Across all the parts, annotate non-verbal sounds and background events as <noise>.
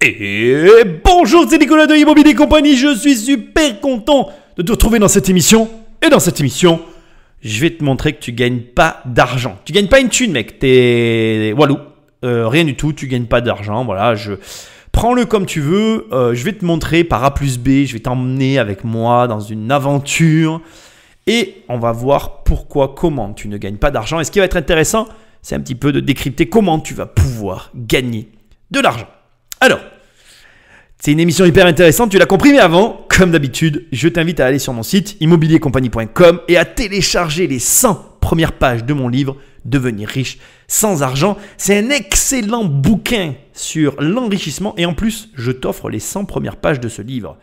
Et bonjour, c'est Nicolas de Immobilier Compagnie. Je suis super content de te retrouver dans cette émission. Et dans cette émission, je vais te montrer que tu gagnes pas d'argent. Tu gagnes pas une thune, mec. T'es walou. Euh, rien du tout. Tu gagnes pas d'argent. Voilà, je. Prends-le comme tu veux. Euh, je vais te montrer par A plus B. Je vais t'emmener avec moi dans une aventure. Et on va voir pourquoi, comment tu ne gagnes pas d'argent. Et ce qui va être intéressant, c'est un petit peu de décrypter comment tu vas pouvoir gagner de l'argent. Alors, c'est une émission hyper intéressante, tu l'as compris, mais avant, comme d'habitude, je t'invite à aller sur mon site immobiliercompagnie.com et à télécharger les 100 premières pages de mon livre Devenir riche sans argent. C'est un excellent bouquin sur l'enrichissement et en plus, je t'offre les 100 premières pages de ce livre.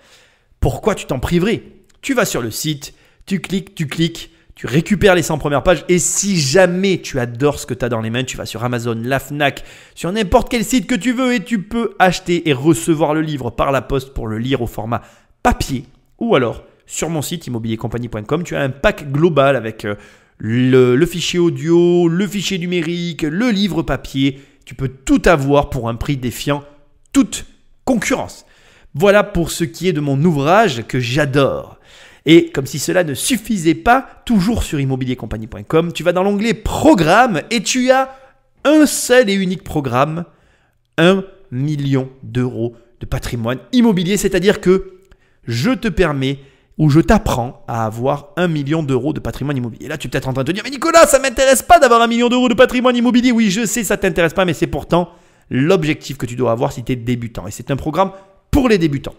Pourquoi tu t'en priverais Tu vas sur le site, tu cliques, tu cliques, tu récupères les 100 premières pages et si jamais tu adores ce que tu as dans les mains, tu vas sur Amazon, la Fnac, sur n'importe quel site que tu veux et tu peux acheter et recevoir le livre par la poste pour le lire au format papier ou alors sur mon site immobiliercompagnie.com, tu as un pack global avec euh, le, le, fichier audio, le fichier numérique, le livre papier. Tu peux tout avoir pour un prix défiant toute concurrence. Voilà pour ce qui est de mon ouvrage que j'adore. Et comme si cela ne suffisait pas, toujours sur immobiliercompagnie.com, tu vas dans l'onglet Programme et tu as un seul et unique programme, 1 million d'euros de patrimoine immobilier, c'est-à-dire que je te permets ou je t'apprends à avoir 1 million d'euros de patrimoine immobilier. Là, tu es peut-être en train de te dire, mais Nicolas, ça m'intéresse pas d'avoir 1 million d'euros de patrimoine immobilier. Oui, je sais, ça t'intéresse pas, mais c'est pourtant l'objectif que tu dois avoir si tu es débutant. Et c'est un programme pour les débutants.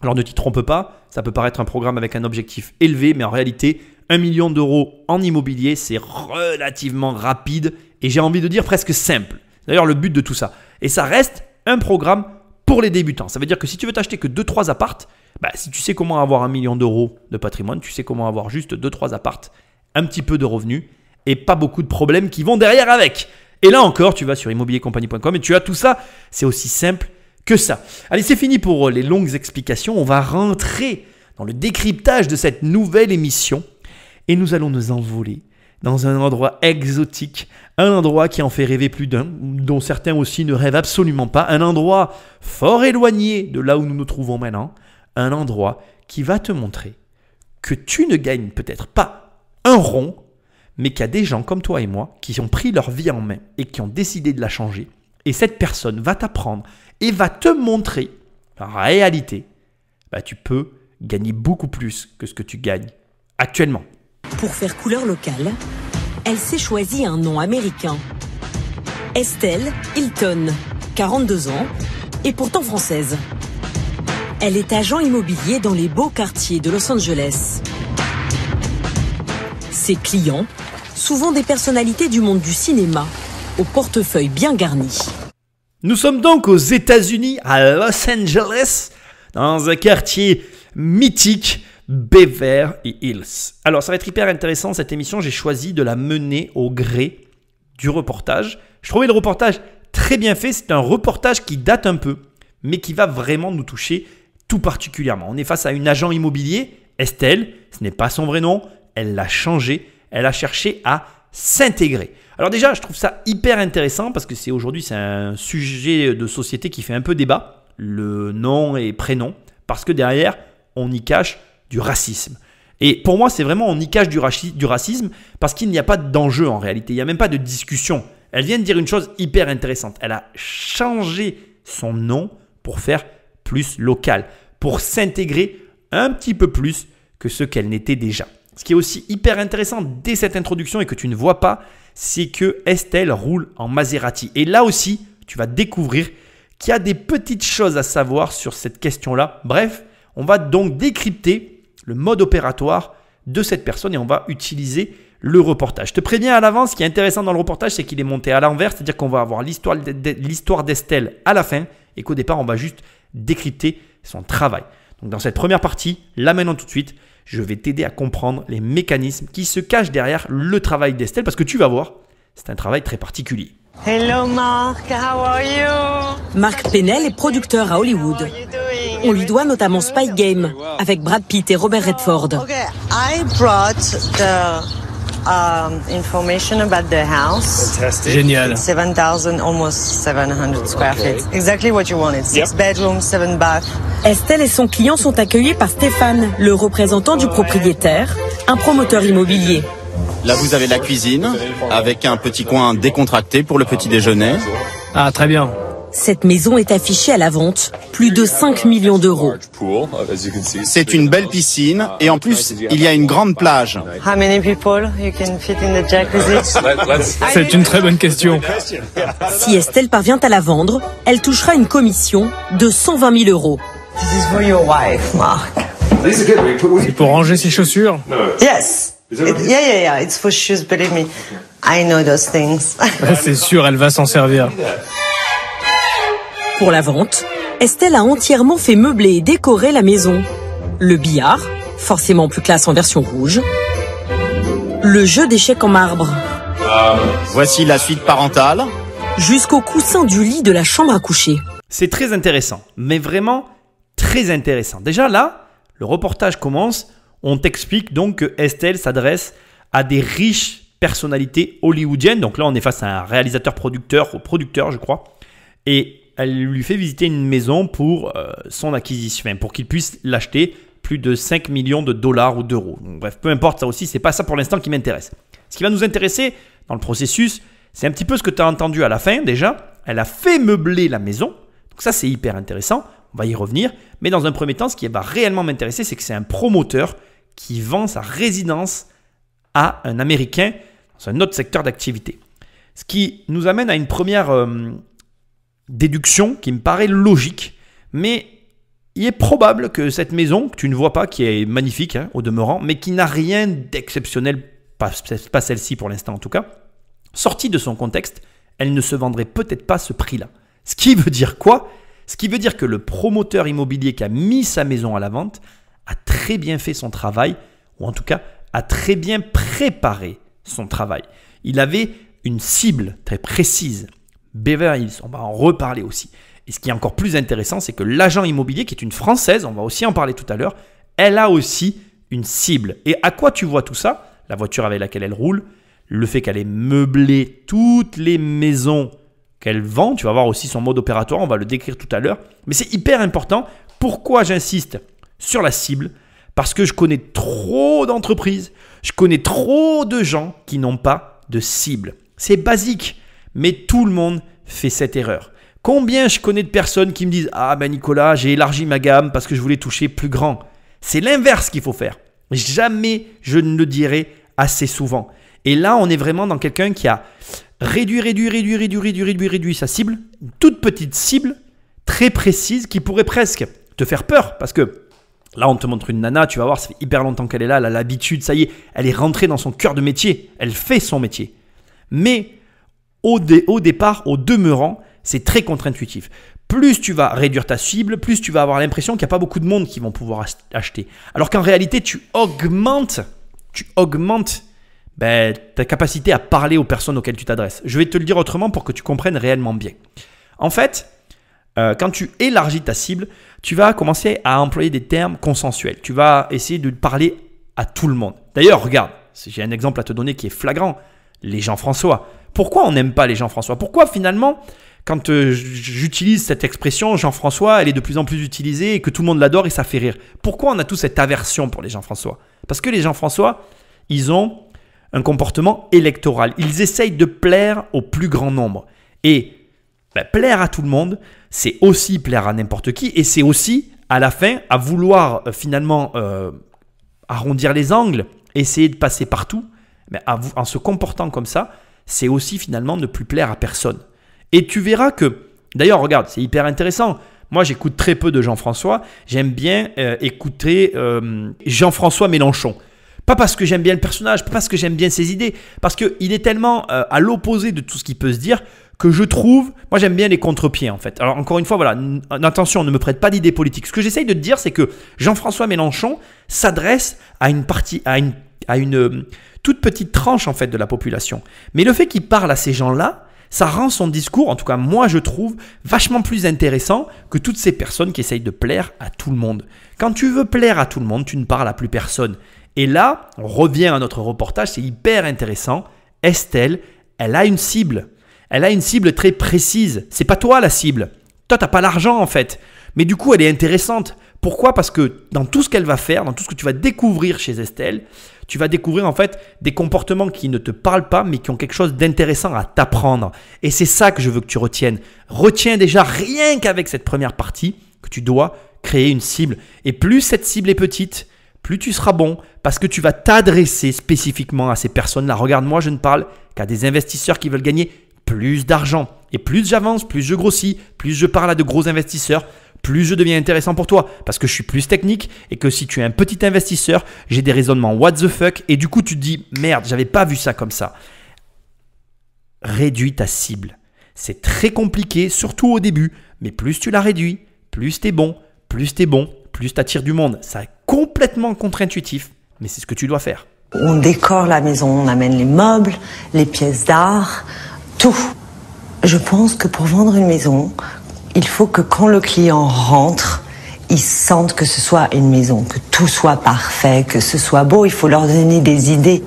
Alors ne t'y trompe pas, ça peut paraître un programme avec un objectif élevé, mais en réalité, un million d'euros en immobilier, c'est relativement rapide et j'ai envie de dire presque simple. D'ailleurs, le but de tout ça. Et ça reste un programme pour les débutants. Ça veut dire que si tu veux t'acheter que 2-3 appartes, bah, si tu sais comment avoir un million d'euros de patrimoine, tu sais comment avoir juste 2-3 appartes, un petit peu de revenus et pas beaucoup de problèmes qui vont derrière avec. Et là encore, tu vas sur immobiliercompagnie.com et tu as tout ça. C'est aussi simple ça. Allez, c'est fini pour euh, les longues explications. On va rentrer dans le décryptage de cette nouvelle émission et nous allons nous envoler dans un endroit exotique, un endroit qui en fait rêver plus d'un, dont certains aussi ne rêvent absolument pas, un endroit fort éloigné de là où nous nous trouvons maintenant, un endroit qui va te montrer que tu ne gagnes peut-être pas un rond, mais qu'il y a des gens comme toi et moi qui ont pris leur vie en main et qui ont décidé de la changer et cette personne va t'apprendre et va te montrer la réalité, bah, tu peux gagner beaucoup plus que ce que tu gagnes actuellement. Pour faire couleur locale, elle s'est choisie un nom américain. Estelle Hilton, 42 ans, et pourtant française. Elle est agent immobilier dans les beaux quartiers de Los Angeles. Ses clients, souvent des personnalités du monde du cinéma, au portefeuille bien garni. Nous sommes donc aux États-Unis, à Los Angeles, dans un quartier mythique, Beverly Hills. Alors ça va être hyper intéressant cette émission, j'ai choisi de la mener au gré du reportage. Je trouvais le reportage très bien fait, c'est un reportage qui date un peu, mais qui va vraiment nous toucher tout particulièrement. On est face à une agent immobilier, Estelle, ce n'est pas son vrai nom, elle l'a changé, elle a cherché à s'intégrer. Alors déjà, je trouve ça hyper intéressant parce que c'est aujourd'hui c'est un sujet de société qui fait un peu débat, le nom et prénom, parce que derrière, on y cache du racisme. Et pour moi, c'est vraiment on y cache du, du racisme parce qu'il n'y a pas d'enjeu en réalité, il n'y a même pas de discussion. Elle vient de dire une chose hyper intéressante. Elle a changé son nom pour faire plus local, pour s'intégrer un petit peu plus que ce qu'elle n'était déjà. Ce qui est aussi hyper intéressant dès cette introduction et que tu ne vois pas, c'est que Estelle roule en Maserati. Et là aussi, tu vas découvrir qu'il y a des petites choses à savoir sur cette question-là. Bref, on va donc décrypter le mode opératoire de cette personne et on va utiliser le reportage. Je te préviens à l'avance, ce qui est intéressant dans le reportage, c'est qu'il est monté à l'envers, c'est-à-dire qu'on va avoir l'histoire d'Estelle à la fin et qu'au départ, on va juste décrypter son travail. Donc dans cette première partie, maintenant tout de suite je vais t'aider à comprendre les mécanismes qui se cachent derrière le travail d'Estelle parce que tu vas voir, c'est un travail très particulier. Hello Marc, how are you? Marc Penel est producteur à Hollywood. On lui doit notamment Spy Game avec Brad Pitt et Robert Redford. Okay, I brought the Um, information about the house. Fantastic. Génial. 7,000, almost 700 square feet. Exactly what you wanted. Six bedrooms, seven baths. Estelle et son client sont accueillis par Stéphane, le représentant du propriétaire, un promoteur immobilier. Là, vous avez la cuisine avec un petit coin décontracté pour le petit déjeuner. Ah, très bien. Cette maison est affichée à la vente, plus de 5 millions d'euros. C'est une belle piscine et en plus, il y a une grande plage. C'est une très bonne question. Si Estelle parvient à la vendre, elle touchera une commission de 120 000 euros. C'est pour ranger ses chaussures Yes. yeah, yeah, yeah, it's for shoes, believe me. I know those things. <laughs> C'est sûr, elle va s'en servir. Pour la vente, Estelle a entièrement fait meubler et décorer la maison. Le billard, forcément plus classe en version rouge. Le jeu d'échecs en marbre. Euh, voici la suite parentale. Jusqu'au coussin du lit de la chambre à coucher. C'est très intéressant, mais vraiment très intéressant. Déjà là, le reportage commence, on t'explique donc que Estelle s'adresse à des riches personnalités hollywoodiennes. Donc là, on est face à un réalisateur producteur ou producteur, je crois. Et elle lui fait visiter une maison pour euh, son acquisition, pour qu'il puisse l'acheter plus de 5 millions de dollars ou d'euros. Bref, peu importe, ça aussi, c'est pas ça pour l'instant qui m'intéresse. Ce qui va nous intéresser dans le processus, c'est un petit peu ce que tu as entendu à la fin déjà. Elle a fait meubler la maison. Donc ça, c'est hyper intéressant. On va y revenir. Mais dans un premier temps, ce qui va réellement m'intéresser, c'est que c'est un promoteur qui vend sa résidence à un Américain dans un autre secteur d'activité. Ce qui nous amène à une première, euh, Déduction qui me paraît logique, mais il est probable que cette maison que tu ne vois pas, qui est magnifique hein, au demeurant, mais qui n'a rien d'exceptionnel, pas, pas celle-ci pour l'instant en tout cas, sortie de son contexte, elle ne se vendrait peut-être pas ce prix-là. Ce qui veut dire quoi Ce qui veut dire que le promoteur immobilier qui a mis sa maison à la vente a très bien fait son travail, ou en tout cas a très bien préparé son travail. Il avait une cible très précise. Beverly on va en reparler aussi. Et ce qui est encore plus intéressant, c'est que l'agent immobilier, qui est une Française, on va aussi en parler tout à l'heure, elle a aussi une cible. Et à quoi tu vois tout ça La voiture avec laquelle elle roule, le fait qu'elle ait meublé toutes les maisons qu'elle vend, tu vas voir aussi son mode opératoire, on va le décrire tout à l'heure. Mais c'est hyper important. Pourquoi j'insiste sur la cible Parce que je connais trop d'entreprises, je connais trop de gens qui n'ont pas de cible. C'est basique. Mais tout le monde fait cette erreur. Combien je connais de personnes qui me disent Ah ben Nicolas, j'ai élargi ma gamme parce que je voulais toucher plus grand. C'est l'inverse qu'il faut faire. Jamais je ne le dirai assez souvent. Et là, on est vraiment dans quelqu'un qui a réduit, réduit, réduit, réduit, réduit, réduit, réduit sa cible, une toute petite cible, très précise, qui pourrait presque te faire peur parce que Là, on te montre une nana, tu vas voir, ça fait hyper longtemps qu'elle est là, elle a l'habitude, ça y est, elle est rentrée dans son cœur de métier, elle fait son métier. Mais au, départ, au demeurant, c'est très contre-intuitif. Plus tu vas réduire ta cible, plus tu vas avoir l'impression qu'il n'y a pas beaucoup de monde qui vont pouvoir acheter. Alors qu'en réalité, tu augmentes, tu augmentes ben, ta capacité à parler aux personnes auxquelles tu t'adresses. Je vais te le dire autrement pour que tu comprennes réellement bien. En fait, euh, quand tu élargis ta cible, tu vas commencer à employer des termes consensuels. Tu vas essayer de parler à tout le monde. D'ailleurs, regarde, j'ai un exemple à te donner qui est flagrant. Les Jean-François. Pourquoi on n'aime pas les Jean-François Pourquoi finalement, quand euh, j'utilise cette expression Jean-François, elle est de plus en plus utilisée et que tout le monde l'adore et ça fait rire Pourquoi on a tous cette aversion pour les Jean-François Parce que les Jean-François, ils ont un comportement électoral. Ils essayent de plaire au plus grand nombre. Et ben, plaire à tout le monde, c'est aussi plaire à n'importe qui et c'est aussi, à la fin, à vouloir euh, finalement euh, arrondir les angles, essayer de passer partout. Mais en se comportant comme ça, c'est aussi finalement ne plus plaire à personne. Et tu verras que, d'ailleurs, regarde, c'est hyper intéressant. Moi, j'écoute très peu de Jean-François. J'aime bien euh, écouter euh, Jean-François Mélenchon. Pas parce que j'aime bien le personnage, pas parce que j'aime bien ses idées, parce qu'il est tellement euh, à l'opposé de tout ce qui peut se dire que je trouve, moi j'aime bien les contre-pieds en fait. Alors encore une fois, voilà, attention, ne me prête pas d'idées politiques. Ce que j'essaye de te dire, c'est que Jean-François Mélenchon s'adresse à une partie, à une à une euh, toute petite tranche en fait de la population. Mais le fait qu'il parle à ces gens-là, ça rend son discours, en tout cas moi je trouve, vachement plus intéressant que toutes ces personnes qui essayent de plaire à tout le monde. Quand tu veux plaire à tout le monde, tu ne parles à plus personne. Et là, on revient à notre reportage, c'est hyper intéressant. Estelle, elle a une cible. Elle a une cible très précise. C'est pas toi la cible. Toi, t'as pas l'argent en fait. Mais du coup, elle est intéressante pourquoi Parce que dans tout ce qu'elle va faire, dans tout ce que tu vas découvrir chez Estelle, tu vas découvrir en fait des comportements qui ne te parlent pas mais qui ont quelque chose d'intéressant à t'apprendre. Et c'est ça que je veux que tu retiennes. Retiens déjà rien qu'avec cette première partie que tu dois créer une cible. Et plus cette cible est petite, plus tu seras bon parce que tu vas t'adresser spécifiquement à ces personnes-là. Regarde, moi je ne parle qu'à des investisseurs qui veulent gagner plus d'argent. Et plus j'avance, plus je grossis, plus je parle à de gros investisseurs, plus je deviens intéressant pour toi parce que je suis plus technique et que si tu es un petit investisseur, j'ai des raisonnements what the fuck et du coup tu te dis merde, j'avais pas vu ça comme ça. Réduis ta cible. C'est très compliqué, surtout au début, mais plus tu la réduis, plus t'es bon, plus t'es bon, plus t'attires du monde. Ça est complètement contre-intuitif, mais c'est ce que tu dois faire. On décore la maison, on amène les meubles, les pièces d'art, tout. Je pense que pour vendre une maison, il faut que quand le client rentre, ils sentent que ce soit une maison, que tout soit parfait, que ce soit beau. Il faut leur donner des idées.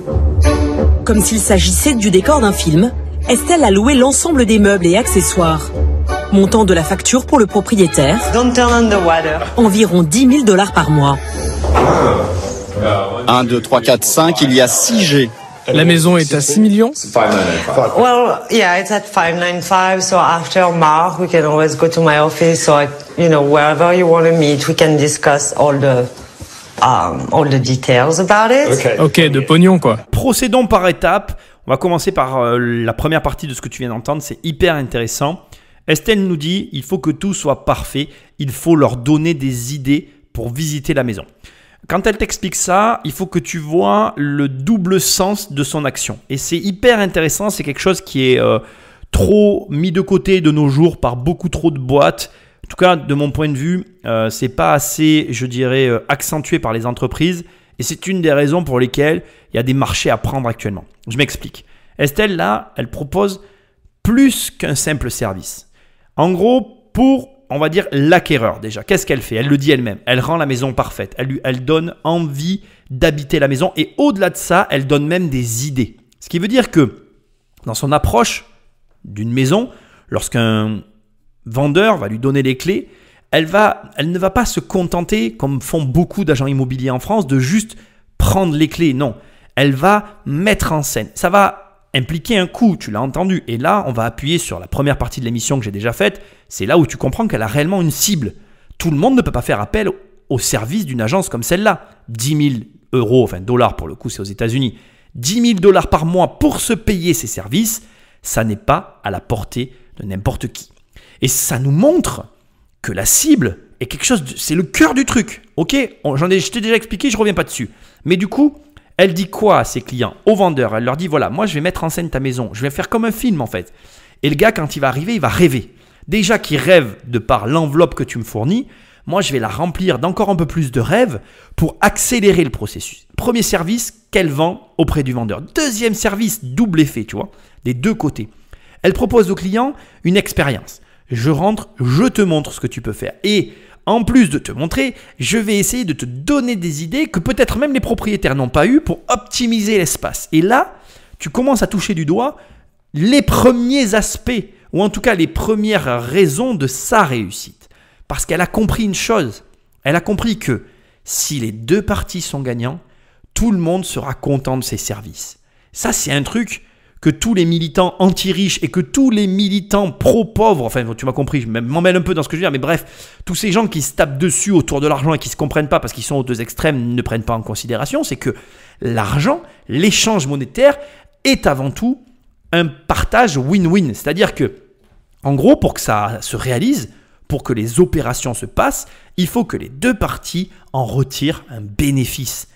Comme s'il s'agissait du décor d'un film, Estelle a loué l'ensemble des meubles et accessoires. Montant de la facture pour le propriétaire, environ 10 000 dollars par mois. 1, 2, 3, 4, 5, il y a 6 G. La maison est à 6 millions. Well, yeah, it's at 595. So after we can always go to my office you know, wherever you want to meet, we can discuss all the um, all the details about it. ok, de pognon quoi. Procédons par étapes. On va commencer par euh, la première partie de ce que tu viens d'entendre. C'est hyper intéressant. Estelle nous dit il faut que tout soit parfait. Il faut leur donner des idées pour visiter la maison quand elle t'explique ça, il faut que tu vois le double sens de son action. Et c'est hyper intéressant, c'est quelque chose qui est euh, trop mis de côté de nos jours par beaucoup trop de boîtes. En tout cas, de mon point de vue, ce euh, c'est pas assez, je dirais, euh, accentué par les entreprises. Et c'est une des raisons pour lesquelles il y a des marchés à prendre actuellement. Je m'explique. Estelle, là, elle propose plus qu'un simple service. En gros, pour on va dire, l'acquéreur déjà. Qu'est-ce qu'elle fait Elle le dit elle-même. Elle rend la maison parfaite. Elle, lui, elle donne envie d'habiter la maison et au-delà de ça, elle donne même des idées. Ce qui veut dire que dans son approche d'une maison, lorsqu'un vendeur va lui donner les clés, elle, va, elle ne va pas se contenter, comme font beaucoup d'agents immobiliers en France, de juste prendre les clés. Non, elle va mettre en scène. Ça va impliquer un coût, tu l'as entendu. Et là, on va appuyer sur la première partie de l'émission que j'ai déjà faite. C'est là où tu comprends qu'elle a réellement une cible. Tout le monde ne peut pas faire appel au service d'une agence comme celle-là. 10 000 euros, enfin dollars pour le coup, c'est aux États-Unis. 10 000 dollars par mois pour se payer ces services, ça n'est pas à la portée de n'importe qui. Et ça nous montre que la cible est quelque chose, c'est le cœur du truc. Ok, j'en ai, je t'ai déjà expliqué, je reviens pas dessus. Mais du coup, elle dit quoi à ses clients, aux vendeurs Elle leur dit voilà, moi je vais mettre en scène ta maison, je vais faire comme un film en fait. Et le gars, quand il va arriver, il va rêver. Déjà qu'il rêve de par l'enveloppe que tu me fournis, moi je vais la remplir d'encore un peu plus de rêves pour accélérer le processus. Premier service, qu'elle vend auprès du vendeur. Deuxième service, double effet, tu vois, des deux côtés. Elle propose au client une expérience. Je rentre, je te montre ce que tu peux faire. Et en plus de te montrer, je vais essayer de te donner des idées que peut-être même les propriétaires n'ont pas eues pour optimiser l'espace. Et là, tu commences à toucher du doigt les premiers aspects, ou en tout cas les premières raisons de sa réussite. Parce qu'elle a compris une chose, elle a compris que si les deux parties sont gagnants, tout le monde sera content de ses services. Ça, c'est un truc que tous les militants anti-riches et que tous les militants pro-pauvres, enfin tu m'as compris, je m'emmène un peu dans ce que je veux dire, mais bref, tous ces gens qui se tapent dessus autour de l'argent et qui ne se comprennent pas parce qu'ils sont aux deux extrêmes ne prennent pas en considération, c'est que l'argent, l'échange monétaire est avant tout un partage win-win. C'est-à-dire que, en gros, pour que ça se réalise, pour que les opérations se passent, il faut que les deux parties en retirent un bénéfice.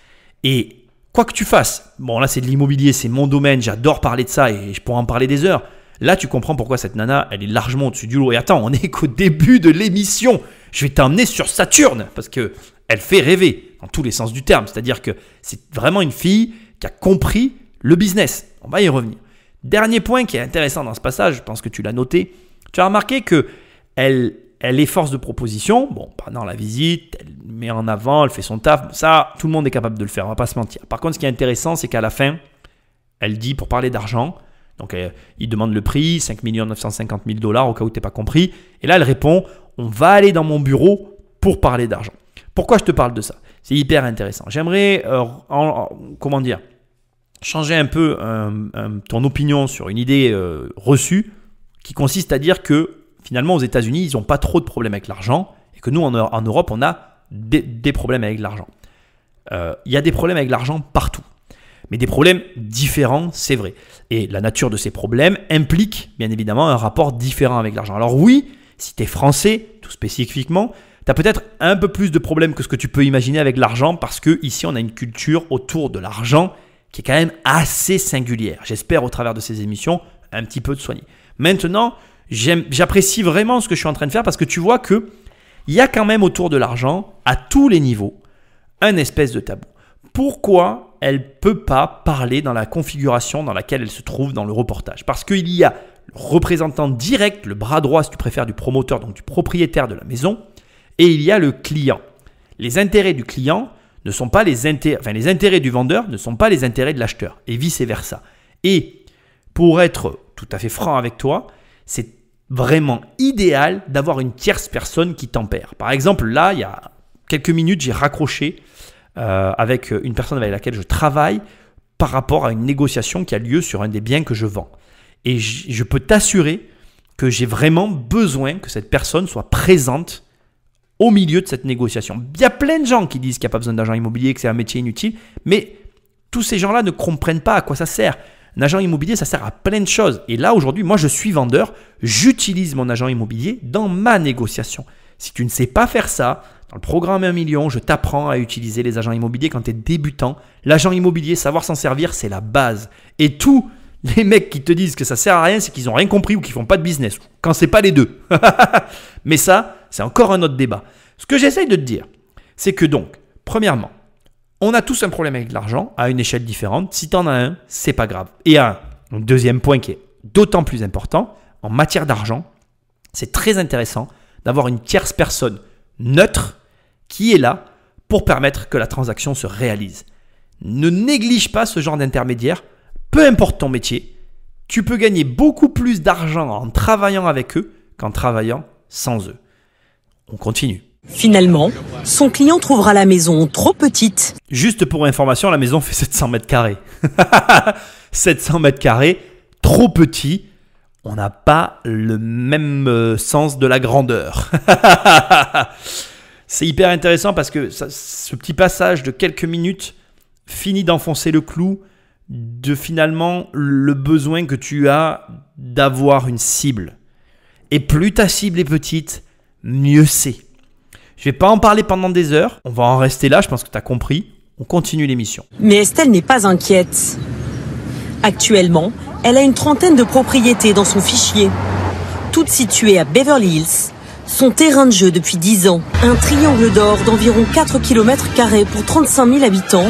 Et quoi que tu fasses, bon là c'est de l'immobilier, c'est mon domaine, j'adore parler de ça et je pourrais en parler des heures. Là, tu comprends pourquoi cette nana, elle est largement au-dessus du lot. Et attends, on est qu'au début de l'émission. Je vais t'emmener sur Saturne parce que elle fait rêver dans tous les sens du terme. C'est-à-dire que c'est vraiment une fille qui a compris le business. On va y revenir. Dernier point qui est intéressant dans ce passage, je pense que tu l'as noté. Tu as remarqué que elle elle est force de proposition. Bon, pendant la visite, elle met en avant, elle fait son taf. Ça, tout le monde est capable de le faire, on va pas se mentir. Par contre, ce qui est intéressant, c'est qu'à la fin, elle dit, pour parler d'argent, donc il demande le prix, 5 950 000 dollars, au cas où t'es pas compris. Et là, elle répond, on va aller dans mon bureau pour parler d'argent. Pourquoi je te parle de ça C'est hyper intéressant. J'aimerais, euh, comment dire, changer un peu euh, ton opinion sur une idée euh, reçue qui consiste à dire que finalement, aux États-Unis, ils n'ont pas trop de problèmes avec l'argent et que nous, en, Europe, on a des, problèmes avec l'argent. Euh, il y a des problèmes avec l'argent partout, mais des problèmes différents, c'est vrai. Et la nature de ces problèmes implique, bien évidemment, un rapport différent avec l'argent. Alors oui, si tu es français, tout spécifiquement, tu as peut-être un peu plus de problèmes que ce que tu peux imaginer avec l'argent parce que ici on a une culture autour de l'argent qui est quand même assez singulière. J'espère au travers de ces émissions un petit peu de soigner. Maintenant, j'apprécie vraiment ce que je suis en train de faire parce que tu vois que il y a quand même autour de l'argent, à tous les niveaux, un espèce de tabou. Pourquoi elle ne peut pas parler dans la configuration dans laquelle elle se trouve dans le reportage Parce qu'il y a le représentant direct, le bras droit si tu préfères du promoteur, donc du propriétaire de la maison, et il y a le client. Les intérêts du client ne sont pas les intérêts, enfin les intérêts du vendeur ne sont pas les intérêts de l'acheteur, et vice versa. Et pour être tout à fait franc avec toi, c'est vraiment idéal d'avoir une tierce personne qui tempère. Par exemple, là, il y a quelques minutes, j'ai raccroché euh, avec une personne avec laquelle je travaille par rapport à une négociation qui a lieu sur un des biens que je vends. Et je peux t'assurer que j'ai vraiment besoin que cette personne soit présente au milieu de cette négociation. Il y a plein de gens qui disent qu'il n'y a pas besoin d'agent immobilier, que c'est un métier inutile, mais tous ces gens-là ne comprennent pas à quoi ça sert. Un agent immobilier, ça sert à plein de choses. Et là, aujourd'hui, moi, je suis vendeur, j'utilise mon agent immobilier dans ma négociation. Si tu ne sais pas faire ça, dans le programme 1 million, je t'apprends à utiliser les agents immobiliers quand tu es débutant. L'agent immobilier, savoir s'en servir, c'est la base. Et tous les mecs qui te disent que ça sert à rien, c'est qu'ils n'ont rien compris ou qu'ils font pas de business. Quand c'est pas les deux. <laughs> Mais ça, c'est encore un autre débat. Ce que j'essaye de te dire, c'est que donc, premièrement, on a tous un problème avec l'argent à une échelle différente. Si tu en as un, c'est pas grave. Et un, un deuxième point qui est d'autant plus important, en matière d'argent, c'est très intéressant d'avoir une tierce personne neutre qui est là pour permettre que la transaction se réalise. Ne néglige pas ce genre d'intermédiaire, peu importe ton métier, tu peux gagner beaucoup plus d'argent en travaillant avec eux qu'en travaillant sans eux. On continue. Finalement, son client trouvera la maison trop petite. Juste pour information, la maison fait 700 mètres carrés. 700 <laughs> mètres carrés, trop petit. On n'a pas le même euh, sens de la grandeur. <laughs> C'est hyper intéressant parce que ce petit passage de quelques minutes finit d'enfoncer le clou de finalement le besoin que tu as d'avoir une cible. Et plus ta cible est petite, mieux c'est. Je vais pas en parler pendant des heures. On va en rester là, je pense que tu as compris. On continue l'émission. Mais Estelle n'est pas inquiète. Actuellement, elle a une trentaine de propriétés dans son fichier, toutes situées à Beverly Hills. Son terrain de jeu depuis 10 ans, un triangle d'or d'environ 4 km pour 35 000 habitants,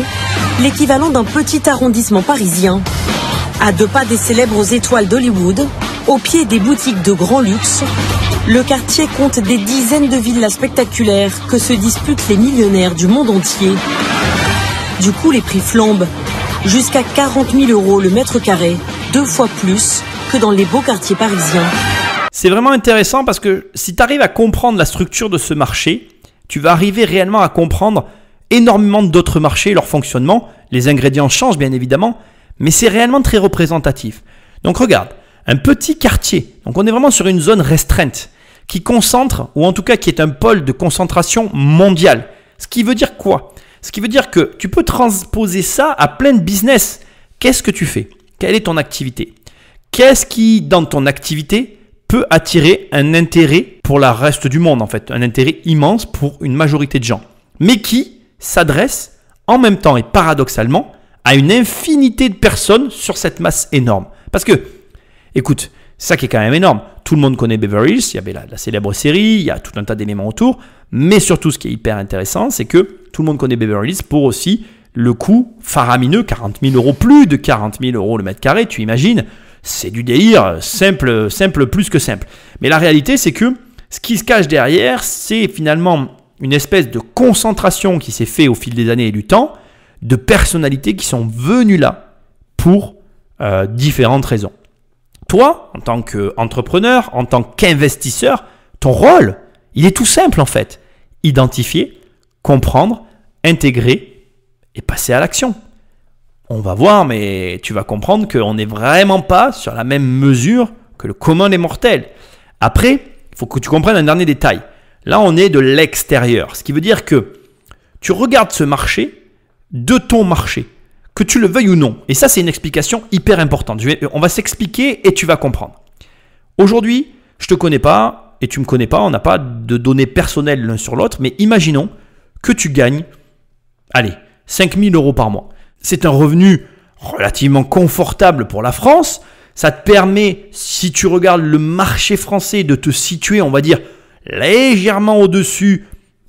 l'équivalent d'un petit arrondissement parisien. À deux pas des célèbres étoiles d'Hollywood, au pied des boutiques de grand luxe, le quartier compte des dizaines de villas spectaculaires que se disputent les millionnaires du monde entier. Du coup, les prix flambent. Jusqu'à 40 000 euros le mètre carré, deux fois plus que dans les beaux quartiers parisiens. C'est vraiment intéressant parce que si tu arrives à comprendre la structure de ce marché, tu vas arriver réellement à comprendre énormément d'autres marchés, leur fonctionnement. Les ingrédients changent bien évidemment, mais c'est réellement très représentatif. Donc regarde, un petit quartier, donc on est vraiment sur une zone restreinte, qui concentre, ou en tout cas qui est un pôle de concentration mondiale. Ce qui veut dire quoi Ce qui veut dire que tu peux transposer ça à plein de business. Qu'est-ce que tu fais Quelle est ton activité Qu'est-ce qui, dans ton activité, peut attirer un intérêt pour la reste du monde, en fait, un intérêt immense pour une majorité de gens, mais qui s'adresse en même temps et paradoxalement à une infinité de personnes sur cette masse énorme. Parce que, écoute, ça qui est quand même énorme. Tout le monde connaît Beverly Hills, il y avait la, célèbre série, il y a tout un tas d'éléments autour, mais surtout ce qui est hyper intéressant, c'est que tout le monde connaît Beverly Hills pour aussi le coût faramineux, 40 000 euros, plus de 40 000 euros le mètre carré, tu imagines, c'est du délire, simple, simple plus que simple. Mais la réalité, c'est que ce qui se cache derrière, c'est finalement une espèce de concentration qui s'est faite au fil des années et du temps, de personnalités qui sont venues là pour euh, différentes raisons. Toi, en tant qu'entrepreneur, en tant qu'investisseur, ton rôle, il est tout simple en fait. Identifier, comprendre, intégrer et passer à l'action. On va voir, mais tu vas comprendre qu'on n'est vraiment pas sur la même mesure que le commun des mortels. Après, il faut que tu comprennes un dernier détail. Là, on est de l'extérieur, ce qui veut dire que tu regardes ce marché de ton marché, que tu le veuilles ou non. Et ça, c'est une explication hyper importante. on va s'expliquer et tu vas comprendre. Aujourd'hui, je te connais pas et tu me connais pas, on n'a pas de données personnelles l'un sur l'autre, mais imaginons que tu gagnes, allez, 5000 euros par mois. C'est un revenu relativement confortable pour la France. Ça te permet, si tu regardes le marché français, de te situer, on va dire, légèrement au-dessus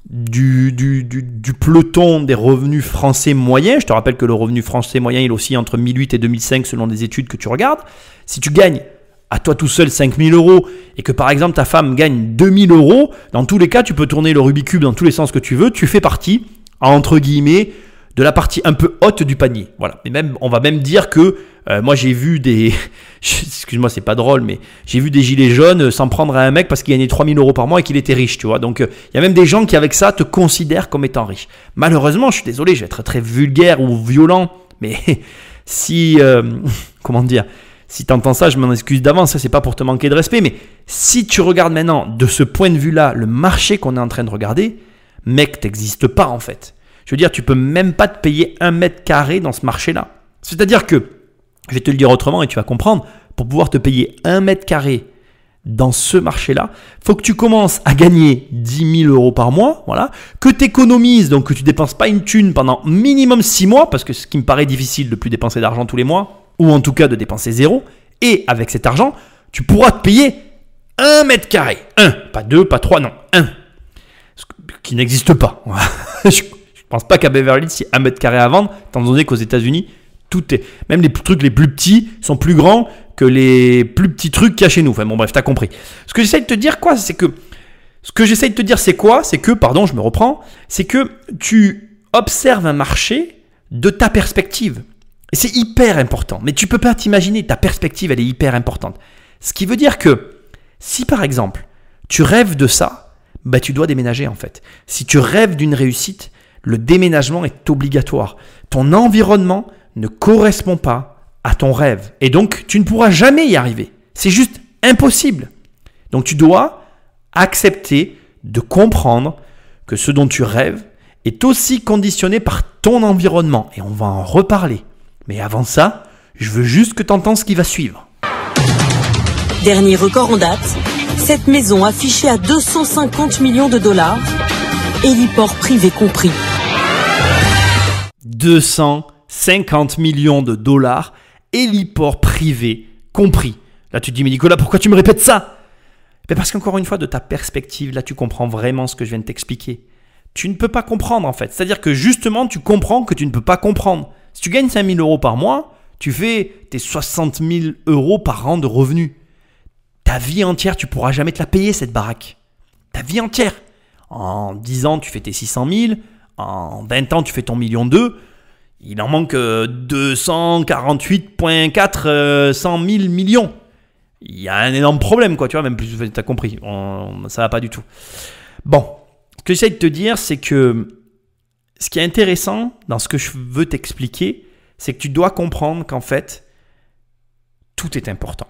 du, du, du, du, peloton des revenus français moyens. Je te rappelle que le revenu français moyen, il aussi entre 1008 et 2005 selon des études que tu regardes. Si tu gagnes à toi tout seul 5000 euros et que par exemple ta femme gagne 2000 euros, dans tous les cas, tu peux tourner le Rubik's Cube dans tous les sens que tu veux. Tu fais partie, entre guillemets, de la partie un peu haute du panier. Voilà. mais même, on va même dire que euh, moi, j'ai vu des. <laughs> Excuse-moi, c'est pas drôle, mais j'ai vu des gilets jaunes euh, s'en prendre à un mec parce qu'il gagnait 3000 euros par mois et qu'il était riche, tu vois. Donc, euh, il y a même des gens qui, avec ça, te considèrent comme étant riche. Malheureusement, je suis désolé, je vais être très vulgaire ou violent, mais <laughs> si. <laughs> comment dire si t'entends ça, je m'en excuse d'avance, ça c'est pas pour te manquer de respect, mais si tu regardes maintenant de ce point de vue-là le marché qu'on est en train de regarder, mec, t'existe pas en fait. Je veux dire, tu peux même pas te payer un mètre carré dans ce marché-là. C'est-à-dire que je vais te le dire autrement et tu vas comprendre. Pour pouvoir te payer un mètre carré dans ce marché-là, faut que tu commences à gagner 10 000 euros par mois, voilà, que tu économises, donc que tu dépenses pas une thune pendant minimum 6 mois, parce que ce qui me paraît difficile de plus dépenser d'argent tous les mois, ou en tout cas de dépenser zéro, et avec cet argent, tu pourras te payer un mètre carré. Un, pas deux, pas trois, non, un. Ce qui n'existe pas. <laughs> Je pense pas qu'à Beverly, Hills, il y a un mètre carré à vendre, étant donné qu'aux États-Unis, tout même les trucs les plus petits sont plus grands que les plus petits trucs qu'il y a chez nous. Enfin bon, bref, t'as compris. Ce que j'essaye de te dire, quoi, c'est que ce que j'essaie de te dire, c'est quoi C'est que, pardon, je me reprends, c'est que tu observes un marché de ta perspective. Et c'est hyper important. Mais tu peux pas t'imaginer, ta perspective, elle est hyper importante. Ce qui veut dire que si par exemple, tu rêves de ça, bah tu dois déménager en fait. Si tu rêves d'une réussite, le déménagement est obligatoire. Ton environnement ne correspond pas à ton rêve. Et donc, tu ne pourras jamais y arriver. C'est juste impossible. Donc, tu dois accepter de comprendre que ce dont tu rêves est aussi conditionné par ton environnement. Et on va en reparler. Mais avant ça, je veux juste que tu entends ce qui va suivre. Dernier record en date, cette maison affichée à 250 millions de dollars, héliport privé compris. 200 50 millions de dollars, héliport privé compris. Là, tu te dis, mais Nicolas, pourquoi tu me répètes ça mais ben, Parce qu'encore une fois, de ta perspective, là, tu comprends vraiment ce que je viens de t'expliquer. Tu ne peux pas comprendre, en fait. C'est-à-dire que justement, tu comprends que tu ne peux pas comprendre. Si tu gagnes 5000 euros par mois, tu fais tes 60 000 euros par an de revenus. Ta vie entière, tu pourras jamais te la payer, cette baraque. Ta vie entière. En 10 ans, tu fais tes 600 000. En 20 ans, tu fais ton million d'eux. Il en manque 248,4 euh, 000 euh, millions. Il y a un énorme problème, quoi, tu vois, même plus, as compris, ça ça va pas du tout. Bon, ce que j'essaie de te dire, c'est que ce qui est intéressant dans ce que je veux t'expliquer, c'est que tu dois comprendre qu'en fait, tout est important.